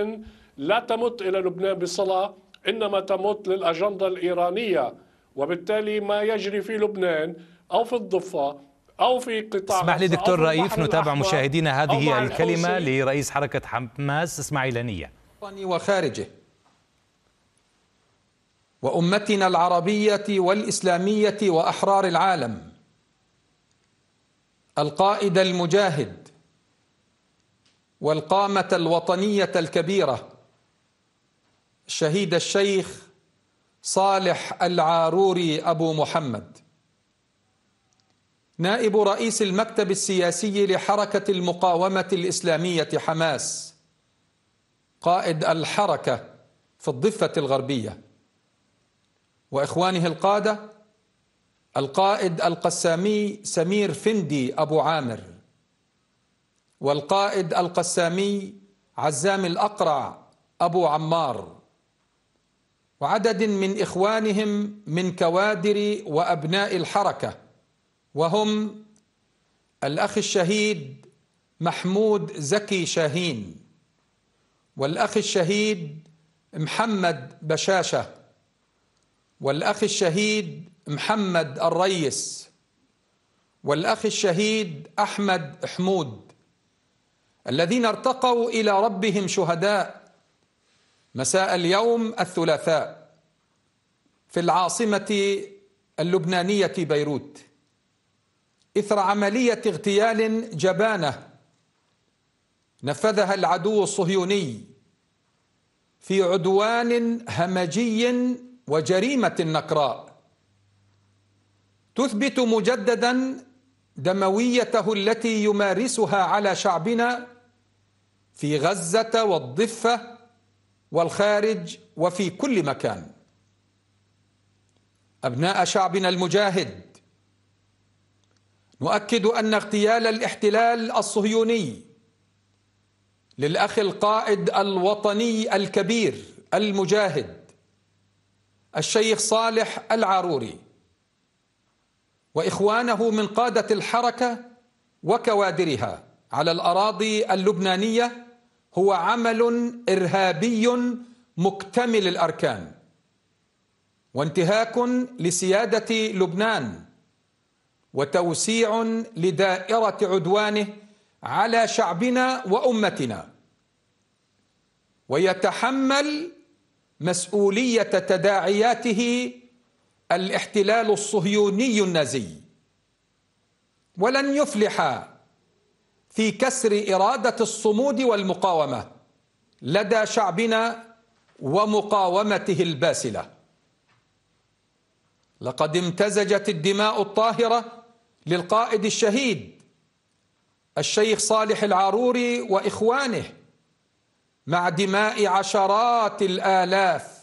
[SPEAKER 6] لا تمت إلى لبنان بصلة إنما تمت للأجندة الإيرانية وبالتالي ما يجري في لبنان أو في الضفة أو في قطاع اسمح لي دكتور رئيف نتابع مشاهدينا هذه الكلمة
[SPEAKER 1] لرئيس حركة حماس إسماعيل هنية وخارجه
[SPEAKER 8] وأمتنا العربية والإسلامية وأحرار العالم القائد المجاهد والقامة الوطنية الكبيرة شهيد الشيخ صالح العاروري أبو محمد نائب رئيس المكتب السياسي لحركة المقاومة الإسلامية حماس قائد الحركة في الضفة الغربية وإخوانه القادة القائد القسامي سمير فندي أبو عامر والقائد القسامي عزام الأقرع أبو عمار وعدد من إخوانهم من كوادر وأبناء الحركة وهم الأخ الشهيد محمود زكي شاهين والأخ الشهيد محمد بشاشة والأخ الشهيد محمد الريس والأخ الشهيد أحمد حمود الذين ارتقوا إلى ربهم شهداء مساء اليوم الثلاثاء في العاصمة اللبنانية بيروت إثر عملية اغتيال جبانة نفذها العدو الصهيوني في عدوان همجي وجريمة نكراء تثبت مجددا دمويته التي يمارسها على شعبنا في غزة والضفة والخارج وفي كل مكان أبناء شعبنا المجاهد نؤكد أن اغتيال الاحتلال الصهيوني للأخ القائد الوطني الكبير المجاهد الشيخ صالح العاروري واخوانه من قاده الحركه وكوادرها على الاراضي اللبنانيه هو عمل ارهابي مكتمل الاركان وانتهاك لسياده لبنان وتوسيع لدائره عدوانه على شعبنا وامتنا ويتحمل مسؤوليه تداعياته الاحتلال الصهيوني النازي ولن يفلح في كسر إرادة الصمود والمقاومة لدى شعبنا ومقاومته الباسلة لقد امتزجت الدماء الطاهرة للقائد الشهيد الشيخ صالح العاروري وإخوانه مع دماء عشرات الآلاف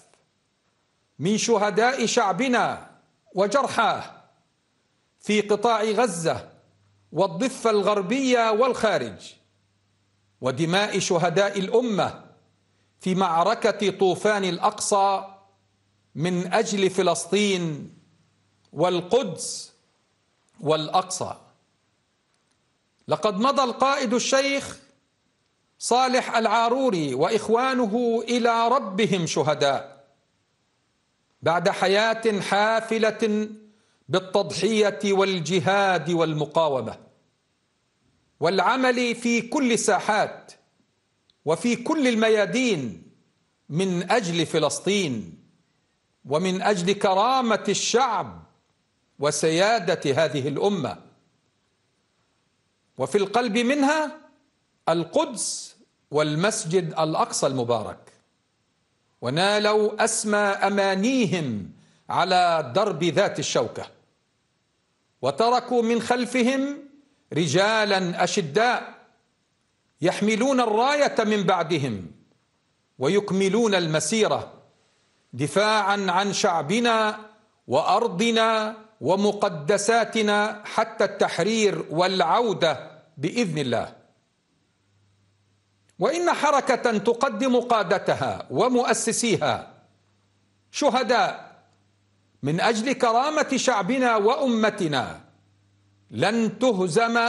[SPEAKER 8] من شهداء شعبنا وجرحاه في قطاع غزة والضفة الغربية والخارج ودماء شهداء الأمة في معركة طوفان الأقصى من أجل فلسطين والقدس والأقصى لقد مضى القائد الشيخ صالح العاروري وإخوانه إلى ربهم شهداء بعد حياه حافله بالتضحيه والجهاد والمقاومه والعمل في كل ساحات وفي كل الميادين من اجل فلسطين ومن اجل كرامه الشعب وسياده هذه الامه وفي القلب منها القدس والمسجد الاقصى المبارك ونالوا أسمى أمانيهم على درب ذات الشوكة وتركوا من خلفهم رجالا أشداء يحملون الراية من بعدهم ويكملون المسيرة دفاعا عن شعبنا وأرضنا ومقدساتنا حتى التحرير والعودة بإذن الله وإن حركة تقدم قادتها ومؤسسيها شهداء من أجل كرامة شعبنا وأمتنا لن تهزم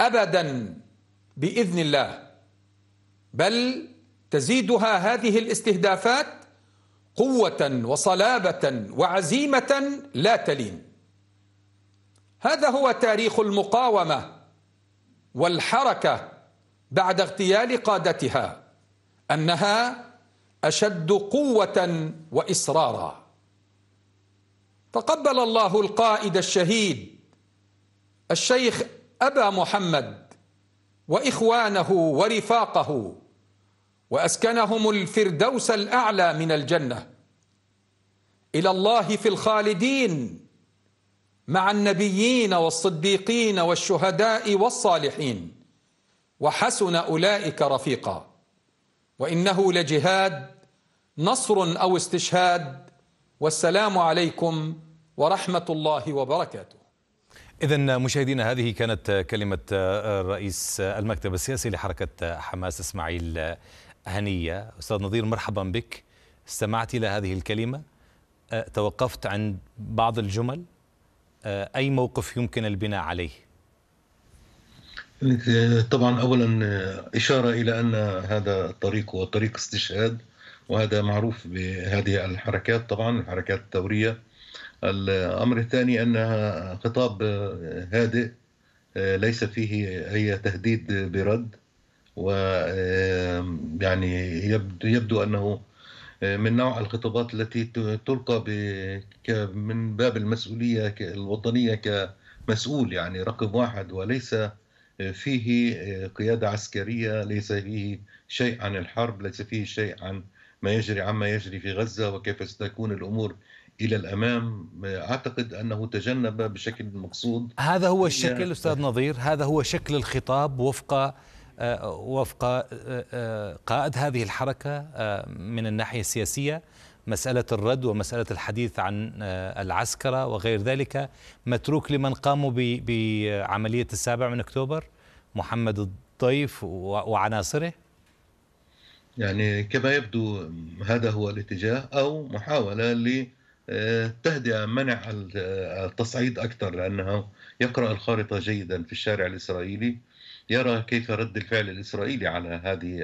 [SPEAKER 8] أبدا بإذن الله بل تزيدها هذه الاستهدافات قوة وصلابة وعزيمة لا تلين هذا هو تاريخ المقاومة والحركة بعد اغتيال قادتها أنها أشد قوة وإصرارا تقبل الله القائد الشهيد الشيخ أبا محمد وإخوانه ورفاقه وأسكنهم الفردوس الأعلى من الجنة إلى الله في الخالدين مع النبيين والصديقين والشهداء والصالحين وحسن أولئك رفيقا وإنه لجهاد نصر أو استشهاد والسلام عليكم ورحمة الله وبركاته
[SPEAKER 1] إذا مشاهدينا هذه كانت كلمة رئيس المكتب السياسي لحركة حماس إسماعيل هنية أستاذ نظير مرحبا بك استمعت إلى هذه الكلمة أه، توقفت عند بعض الجمل أه، أي موقف يمكن البناء عليه
[SPEAKER 7] آه، طبعا اولا آه، اشاره الى ان هذا الطريق هو طريق استشهاد وهذا معروف بهذه الحركات طبعا الحركات الثوريه الامر الثاني انها خطاب آه، هادئ ليس فيه اي تهديد برد و يعني يبدو انه من نوع الخطابات التي تلقى من باب المسؤوليه الوطنيه كمسؤول يعني رقم واحد وليس آه، فيه آه، قيادة عسكرية ليس فيه شيء عن الحرب ليس فيه شيء عن ما يجري عما يجري في غزة وكيف ستكون الأمور إلى الأمام آه، أعتقد أنه تجنب بشكل مقصود هذا هو الشكل أستاذ
[SPEAKER 1] نظير هذا هو شكل الخطاب وفق وفق قائد هذه الحركة من الناحية السياسية مسألة الرد ومسألة الحديث عن آه، العسكرة وغير ذلك متروك لمن قاموا بعملية السابع من أكتوبر محمد الضيف وعناصره
[SPEAKER 7] يعني كما يبدو هذا هو الاتجاه أو محاولة لتهدئة آه، منع آه، التصعيد أكثر لأنه يقرأ الخارطة جيدا في الشارع الإسرائيلي يرى كيف رد الفعل الإسرائيلي على هذه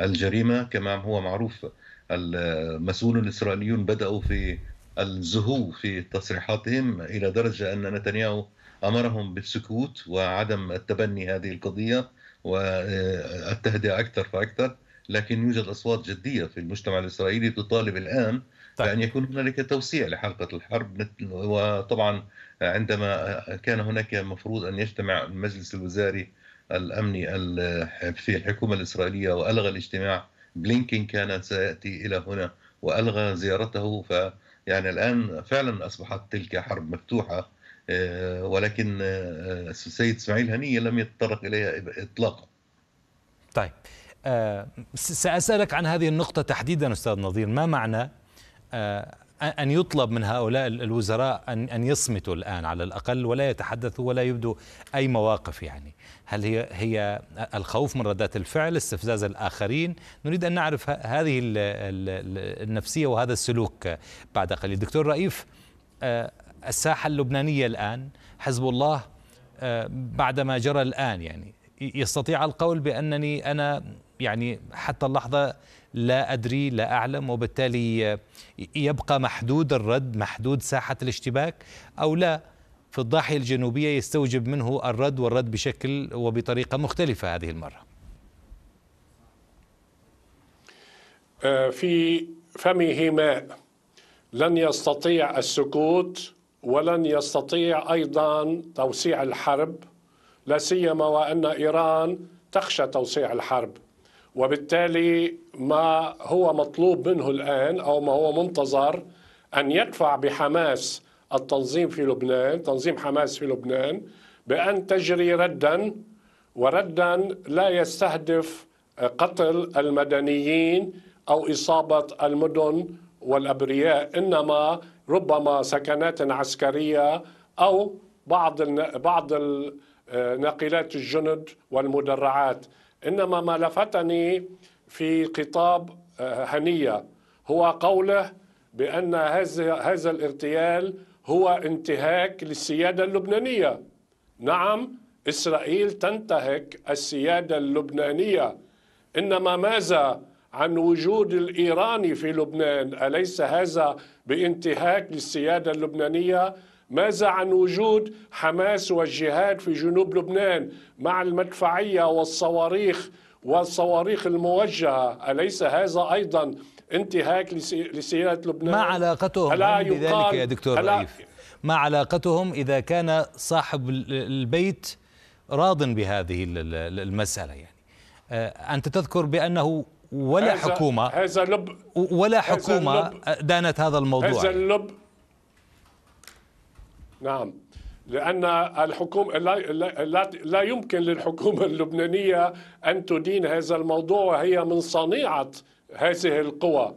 [SPEAKER 7] الجريمة كما هو معروف المسؤولون الإسرائيليون بدأوا في الزهو في تصريحاتهم إلى درجة أن نتنياهو أمرهم بالسكوت وعدم التبني هذه القضية والتهدئة أكثر فأكثر لكن يوجد أصوات جدية في المجتمع الإسرائيلي تطالب الآن طيب. بأن يكون هنالك توسيع لحلقة الحرب وطبعا عندما كان هناك مفروض أن يجتمع المجلس الوزاري الأمني في الحكومة الإسرائيلية وألغى الاجتماع بلينكين كان سيأتي إلى هنا وألغى زيارته ف يعني الآن فعلا أصبحت تلك حرب مفتوحة آه، ولكن آه، السيد إسماعيل هنية لم يتطرق إليها إطلاقا
[SPEAKER 1] طيب آه، سأسألك عن هذه النقطة تحديدا أستاذ نظير ما معنى آه، أن يطلب من هؤلاء الوزراء أن أن يصمتوا الآن على الأقل ولا يتحدثوا ولا يبدوا أي مواقف يعني هل هي هي الخوف من ردات الفعل استفزاز الآخرين نريد أن نعرف هذه النفسية وهذا السلوك بعد قليل دكتور رئيف آه، الساحة اللبنانية الآن حزب الله آه، بعدما جرى الآن يعني يستطيع القول بأنني أنا يعني حتى اللحظة لا أدري لا أعلم وبالتالي يبقى محدود الرد محدود ساحة الاشتباك أو لا في الضاحية الجنوبية يستوجب منه الرد والرد بشكل وبطريقة مختلفة هذه المرة
[SPEAKER 6] آه، في فمه ماء لن يستطيع السكوت ولن يستطيع ايضا توسيع الحرب لا سيما وان ايران تخشى توسيع الحرب وبالتالي ما هو مطلوب منه الآن أو ما هو منتظر أن يدفع بحماس التنظيم في لبنان تنظيم حماس في لبنان بأن تجري ردا وردا لا يستهدف قتل المدنيين أو إصابة المدن والأبرياء إنما ربما سكنات عسكرية أو بعض بعض آه، ناقلات الجند والمدرعات إنما ما لفتني في خطاب آه، هنية هو قوله بأن هذا الاغتيال هو انتهاك للسيادة اللبنانية نعم إسرائيل تنتهك السيادة اللبنانية إنما ماذا عن وجود الإيراني في لبنان أليس هذا بانتهاك للسيادة اللبنانية ماذا عن وجود حماس والجهاد في جنوب لبنان مع المدفعية والصواريخ والصواريخ الموجهة أليس هذا أيضا انتهاك لسيادة لبنان ما علاقتهم بذلك يا دكتور رايف
[SPEAKER 1] ما علاقتهم إذا كان صاحب البيت راض بهذه المسألة يعني آه، أنت تذكر بأنه ولا هذا حكومة هذا لب ولا حكومة هذا دانت هذا الموضوع هذا
[SPEAKER 6] اللب نعم لأن الحكومة لا, لا, لا يمكن للحكومة اللبنانية أن تدين هذا الموضوع وهي من صنيعة هذه القوى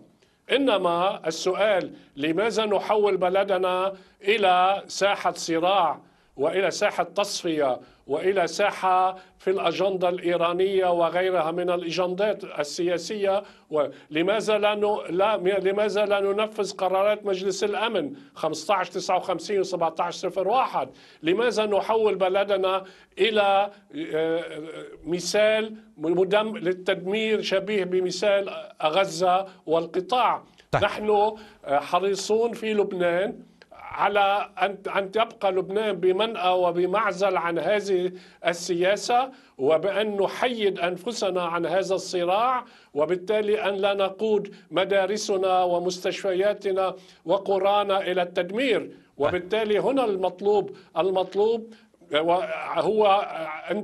[SPEAKER 6] إنما السؤال لماذا نحول بلدنا إلى ساحة صراع والى ساحه تصفيه والى ساحه في الاجنده الايرانيه وغيرها من الاجندات السياسيه ولماذا لا, ن... لا لماذا لا ننفذ قرارات مجلس الامن 1559 و1701 لماذا نحول بلدنا الى آه، مثال مدم للتدمير شبيه بمثال غزه والقطاع طيب. نحن آه، حريصون في لبنان على أن أن تبقى لبنان بمنأى وبمعزل عن هذه السياسة وبأن نحيد أنفسنا عن هذا الصراع وبالتالي أن لا نقود مدارسنا ومستشفياتنا وقرانا إلى التدمير وبالتالي هنا المطلوب المطلوب هو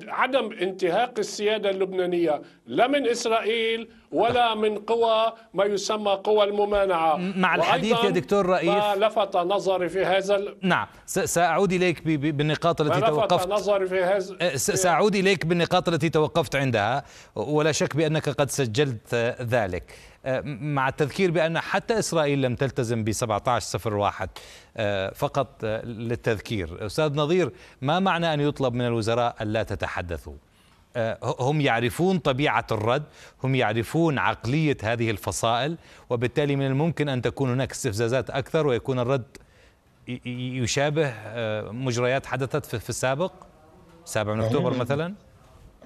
[SPEAKER 6] عدم انتهاك السيادة اللبنانية لا من إسرائيل ولا من قوى ما يسمى قوى الممانعة مع الحديث يا دكتور رئيس ما لفت نظري في هذا ال...
[SPEAKER 1] نعم سأعود إليك بالنقاط التي توقفت نظري
[SPEAKER 6] في هذا سأعود
[SPEAKER 1] إليك بالنقاط التي توقفت عندها ولا شك بأنك قد سجلت ذلك مع التذكير بأن حتى إسرائيل لم تلتزم ب 1701 فقط للتذكير أستاذ نظير ما معنى أن يطلب من الوزراء ألا تتحدثوا آه، هم يعرفون طبيعة الرد هم يعرفون عقلية هذه الفصائل وبالتالي من الممكن أن تكون هناك استفزازات أكثر ويكون الرد يشابه آه، مجريات حدثت في السابق 7 من أكتوبر مثلا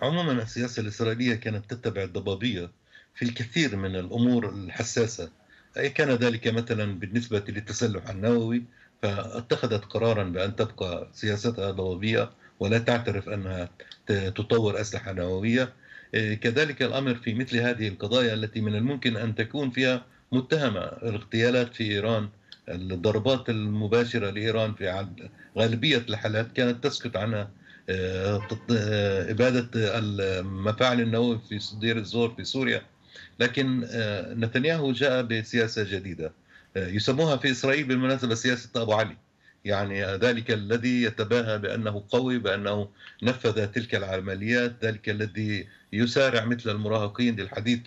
[SPEAKER 7] عموما السياسة الإسرائيلية كانت تتبع الضبابية في الكثير من الأمور الحساسة أي كان ذلك مثلا بالنسبة للتسلح النووي فاتخذت قرارا بأن تبقى سياستها ضبابية ولا تعترف أنها تطور أسلحة نووية آه، كذلك الأمر في مثل هذه القضايا التي من الممكن أن تكون فيها متهمة الاغتيالات في إيران الضربات المباشرة لإيران في غالبية الحالات كانت تسكت عنها آه، آه، إبادة المفاعل النووي في دير الزور في سوريا لكن نتنياهو جاء بسياسة جديدة يسموها في إسرائيل بالمناسبة سياسة أبو علي يعني ذلك الذي يتباهى بأنه قوي بأنه نفذ تلك العمليات ذلك الذي يسارع مثل المراهقين للحديث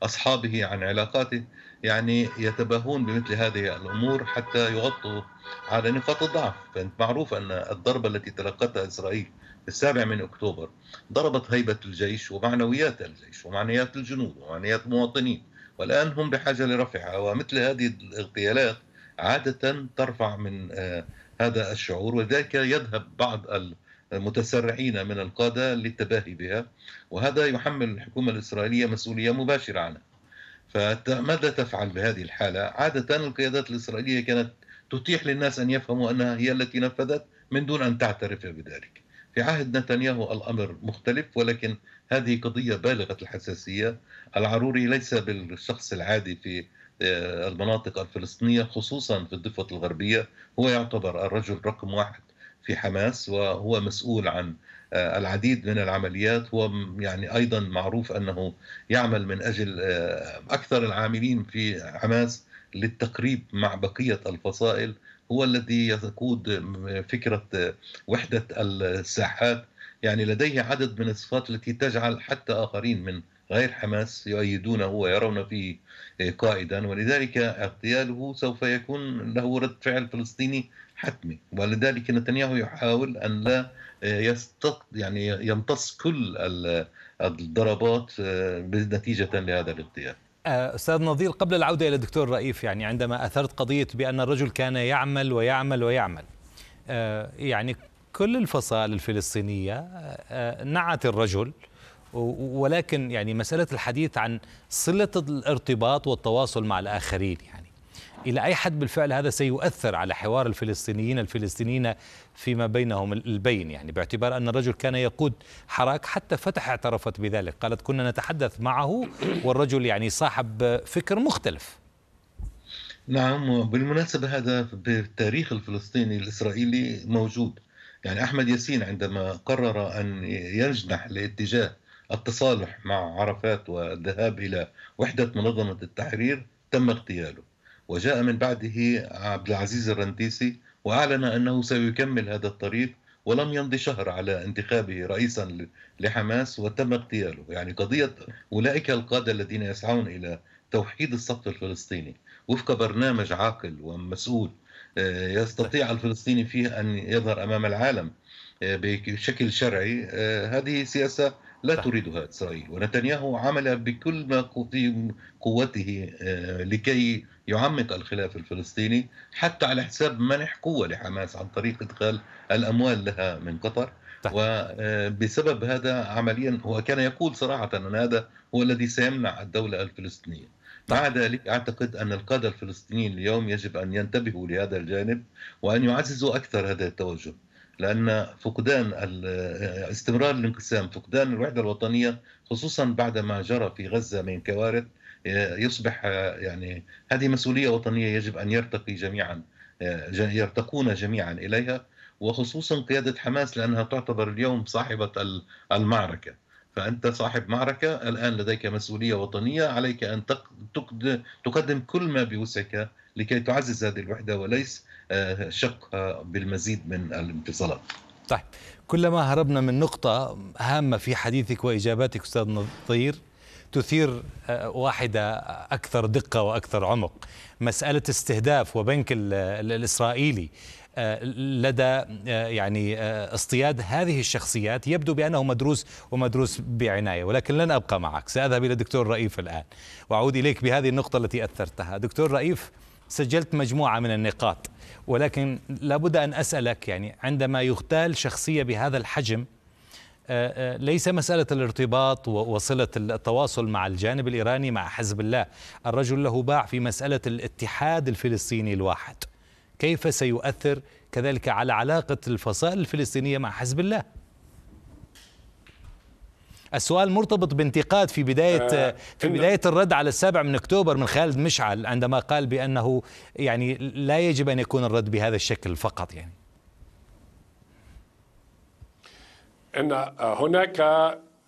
[SPEAKER 7] لأصحابه عن علاقاته يعني يتباهون بمثل هذه الأمور حتى يغطوا على نقاط الضعف فأنت معروف أن الضربة التي تلقتها إسرائيل في السابع من أكتوبر ضربت هيبة الجيش ومعنويات الجيش ومعنويات الجنود ومعنويات المواطنين والآن هم بحاجة لرفعها ومثل هذه الاغتيالات عادة ترفع من آه، هذا الشعور ولذلك يذهب بعض المتسرعين من القادة للتباهي بها وهذا يحمل الحكومة الإسرائيلية مسؤولية مباشرة عنها فماذا تفعل بهذه الحالة؟ عادة القيادات الإسرائيلية كانت تتيح للناس أن يفهموا أنها هي التي نفذت من دون أن تعترف بذلك في عهد نتنياهو الأمر مختلف ولكن هذه قضية بالغة الحساسية العروري ليس بالشخص العادي في آه، المناطق الفلسطينية خصوصا في الضفة الغربية هو يعتبر الرجل رقم واحد في حماس وهو مسؤول عن آه، العديد من العمليات هو يعني أيضا معروف أنه يعمل من أجل آه، أكثر العاملين في حماس للتقريب مع بقية الفصائل هو الذي يقود فكرة وحدة الساحات يعني لديه عدد من الصفات التي تجعل حتى آخرين من غير حماس يؤيدونه ويرون فيه آه، قائدا ولذلك اغتياله سوف يكون له رد فعل فلسطيني حتمي ولذلك نتنياهو يحاول ان لا آه، يستق يعني يمتص كل الضربات آه، نتيجه لهذا الاغتيال
[SPEAKER 1] استاذ نظير قبل العوده الى الدكتور رئيف يعني عندما اثرت قضيه بان الرجل كان يعمل ويعمل ويعمل يعني كل الفصائل الفلسطينيه نعت الرجل ولكن يعني مسألة الحديث عن صلة الارتباط والتواصل مع الآخرين يعني إلى أي حد بالفعل هذا سيؤثر على حوار الفلسطينيين الفلسطينيين فيما بينهم البين يعني باعتبار أن الرجل كان يقود حراك حتى فتح اعترفت بذلك قالت كنا نتحدث معه والرجل يعني صاحب فكر مختلف
[SPEAKER 7] نعم وبالمناسبة هذا بالتاريخ الفلسطيني الإسرائيلي موجود يعني أحمد ياسين عندما قرر أن يجنح لاتجاه التصالح مع عرفات والذهاب إلى وحدة منظمة التحرير تم اغتياله وجاء من بعده عبد العزيز الرنتيسي وأعلن أنه سيكمل هذا الطريق ولم يمضي شهر على انتخابه رئيسا لحماس وتم اغتياله يعني قضية أولئك القادة الذين يسعون إلى توحيد الصف الفلسطيني وفق برنامج عاقل ومسؤول آه، يستطيع الفلسطيني فيه أن يظهر أمام العالم آه، بشكل شرعي آه، هذه سياسة لا صح. تريدها إسرائيل ونتنياهو عمل بكل ما قوته آه، لكي يعمق الخلاف الفلسطيني حتى على حساب منح قوة لحماس عن طريق إدخال الأموال لها من قطر صح. وبسبب آه، هذا عمليا هو كان يقول صراحة أن هذا هو الذي سيمنع الدولة الفلسطينية مع ذلك اعتقد ان القاده الفلسطينيين اليوم يجب ان ينتبهوا لهذا الجانب وان يعززوا اكثر هذا التوجه لأن فقدان استمرار الانقسام فقدان الوحدة الوطنية خصوصا بعد ما جرى في غزة من كوارث يصبح يعني هذه مسؤولية وطنية يجب أن يرتقي جميعا آه، يرتقون جميعا إليها وخصوصا قيادة حماس لأنها تعتبر اليوم صاحبة المعركة فأنت صاحب معركة الآن لديك مسؤولية وطنية عليك أن تقدم كل ما بوسعك لكي تعزز هذه الوحدة وليس شق بالمزيد من الانفصالات
[SPEAKER 1] طيب كلما هربنا من نقطة هامة في حديثك وإجاباتك أستاذ نظير تثير آه، واحدة أكثر دقة وأكثر عمق مسألة استهداف وبنك الإسرائيلي آه، لدى آه، يعني اصطياد هذه الشخصيات يبدو بأنه مدروس ومدروس بعناية ولكن لن أبقى معك سأذهب إلى الدكتور رئيف الآن وأعود إليك بهذه النقطة التي أثرتها دكتور رئيف سجلت مجموعة من النقاط ولكن لابد أن أسألك يعني عندما يغتال شخصية بهذا الحجم آه، آه، ليس مسألة الارتباط وصلة التواصل مع الجانب الإيراني مع حزب الله الرجل له باع في مسألة الاتحاد الفلسطيني الواحد كيف سيؤثر كذلك على علاقة الفصائل الفلسطينية مع حزب الله السؤال مرتبط بانتقاد في بداية آه في بداية الرد على السابع من أكتوبر من خالد مشعل عندما قال بأنه يعني لا يجب أن يكون الرد بهذا الشكل فقط يعني
[SPEAKER 6] أن هناك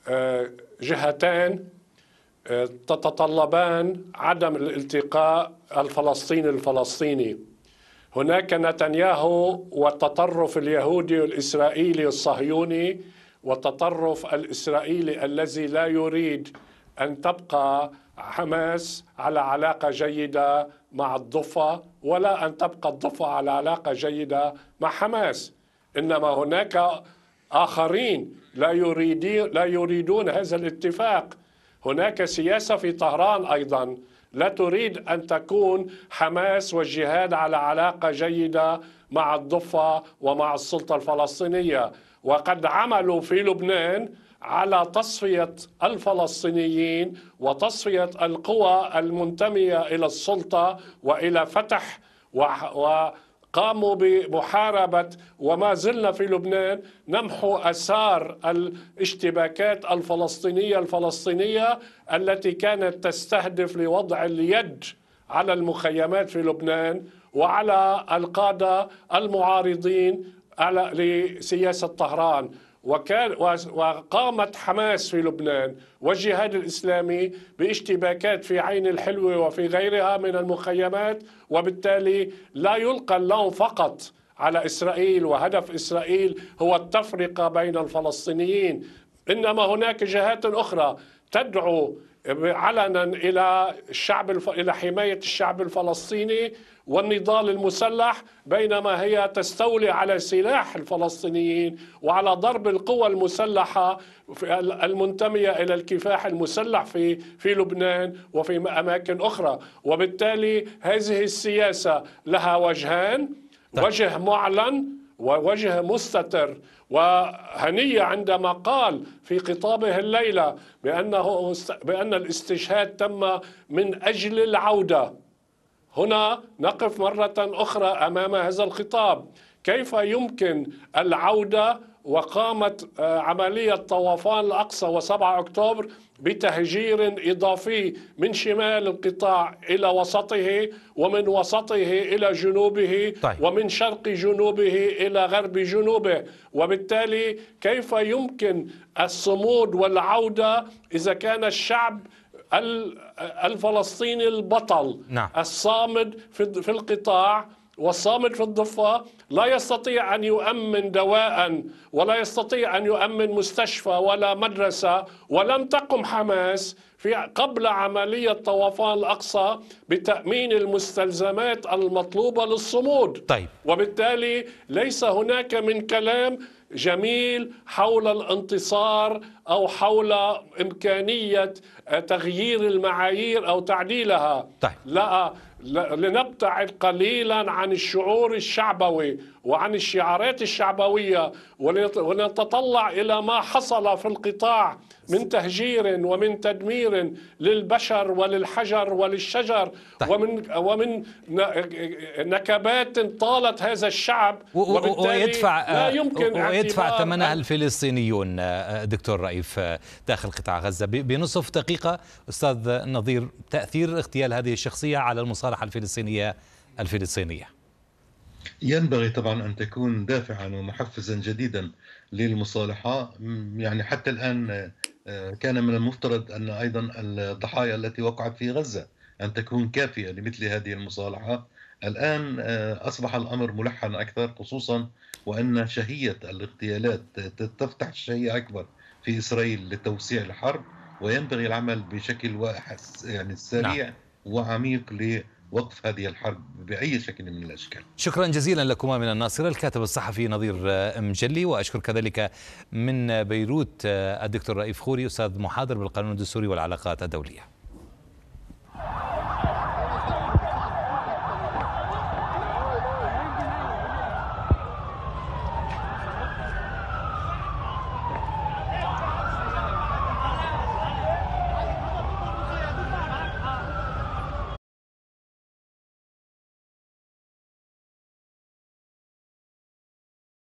[SPEAKER 6] آه، جهتان آه، تتطلبان عدم الالتقاء الفلسطيني الفلسطيني هناك نتنياهو والتطرف اليهودي الإسرائيلي الصهيوني والتطرف الاسرائيلي الذي لا يريد ان تبقى حماس على علاقه جيده مع الضفه ولا ان تبقى الضفه على علاقه جيده مع حماس انما هناك اخرين لا يريدون لا يريدون هذا الاتفاق هناك سياسه في طهران ايضا لا تريد ان تكون حماس والجهاد على علاقه جيده مع الضفه ومع السلطه الفلسطينيه وقد عملوا في لبنان على تصفية الفلسطينيين وتصفية القوى المنتمية إلى السلطة وإلى فتح وقاموا بمحاربة وما زلنا في لبنان نمحو اثار الاشتباكات الفلسطينية الفلسطينية التي كانت تستهدف لوضع اليد على المخيمات في لبنان وعلى القادة المعارضين على لسياسه طهران وكان وقامت حماس في لبنان والجهاد الاسلامي باشتباكات في عين الحلوه وفي غيرها من المخيمات وبالتالي لا يلقى اللوم فقط على اسرائيل وهدف اسرائيل هو التفرقه بين الفلسطينيين انما هناك جهات اخرى تدعو علنا الى الشعب الف... الى حمايه الشعب الفلسطيني والنضال المسلح بينما هي تستولي على سلاح الفلسطينيين وعلى ضرب القوى المسلحه المنتميه الى الكفاح المسلح في في لبنان وفي اماكن اخرى وبالتالي هذه السياسه لها وجهان طيب. وجه معلن ووجه مستتر وهنية عندما قال في خطابه الليلة بأنه بأن الاستشهاد تم من أجل العودة هنا نقف مرة أخرى أمام هذا الخطاب كيف يمكن العودة وقامت آه، عملية طوفان الأقصى و7 أكتوبر بتهجير إضافي من شمال القطاع إلى وسطه ومن وسطه إلى جنوبه طيب. ومن شرق جنوبه إلى غرب جنوبه وبالتالي كيف يمكن الصمود والعودة إذا كان الشعب آه، الفلسطيني البطل نعم. الصامد في القطاع والصامت في الضفة لا يستطيع أن يؤمن دواء ولا يستطيع أن يؤمن مستشفى ولا مدرسة ولم تقم حماس في قبل عملية طوفان الأقصى بتأمين المستلزمات المطلوبة للصمود طيب. وبالتالي ليس هناك من كلام جميل حول الانتصار او حول امكانيه تغيير المعايير او تعديلها طيب. لا لنبتعد قليلا عن الشعور الشعبوي وعن الشعارات الشعبويه ولنتطلع الى ما حصل في القطاع من تهجير ومن تدمير للبشر وللحجر وللشجر طيب. ومن ومن نكبات طالت هذا الشعب ويدفع لا آه، يمكن ويدفع ثمنها
[SPEAKER 1] الفلسطينيون آه، آه، دكتور رئيف داخل قطاع غزه بنصف دقيقه استاذ نظير تاثير اغتيال هذه الشخصيه على المصالحه الفلسطينيه الفلسطينيه
[SPEAKER 7] ينبغي طبعا ان تكون دافعا ومحفزا جديدا للمصالحه يعني حتى الان آه، كان من المفترض أن أيضا الضحايا التي وقعت في غزة أن تكون كافية لمثل هذه المصالحة الآن آه، أصبح الأمر ملحن أكثر خصوصا وأن شهية الاغتيالات تفتح شهية أكبر في إسرائيل لتوسيع الحرب وينبغي العمل بشكل يعني سريع نعم. وعميق وقف هذه الحرب باي شكل من الاشكال.
[SPEAKER 1] شكرا جزيلا لكما من الناصره الكاتب الصحفي نظير مجلي واشكر كذلك من بيروت الدكتور رئيف خوري استاذ محاضر بالقانون الدستوري والعلاقات الدوليه.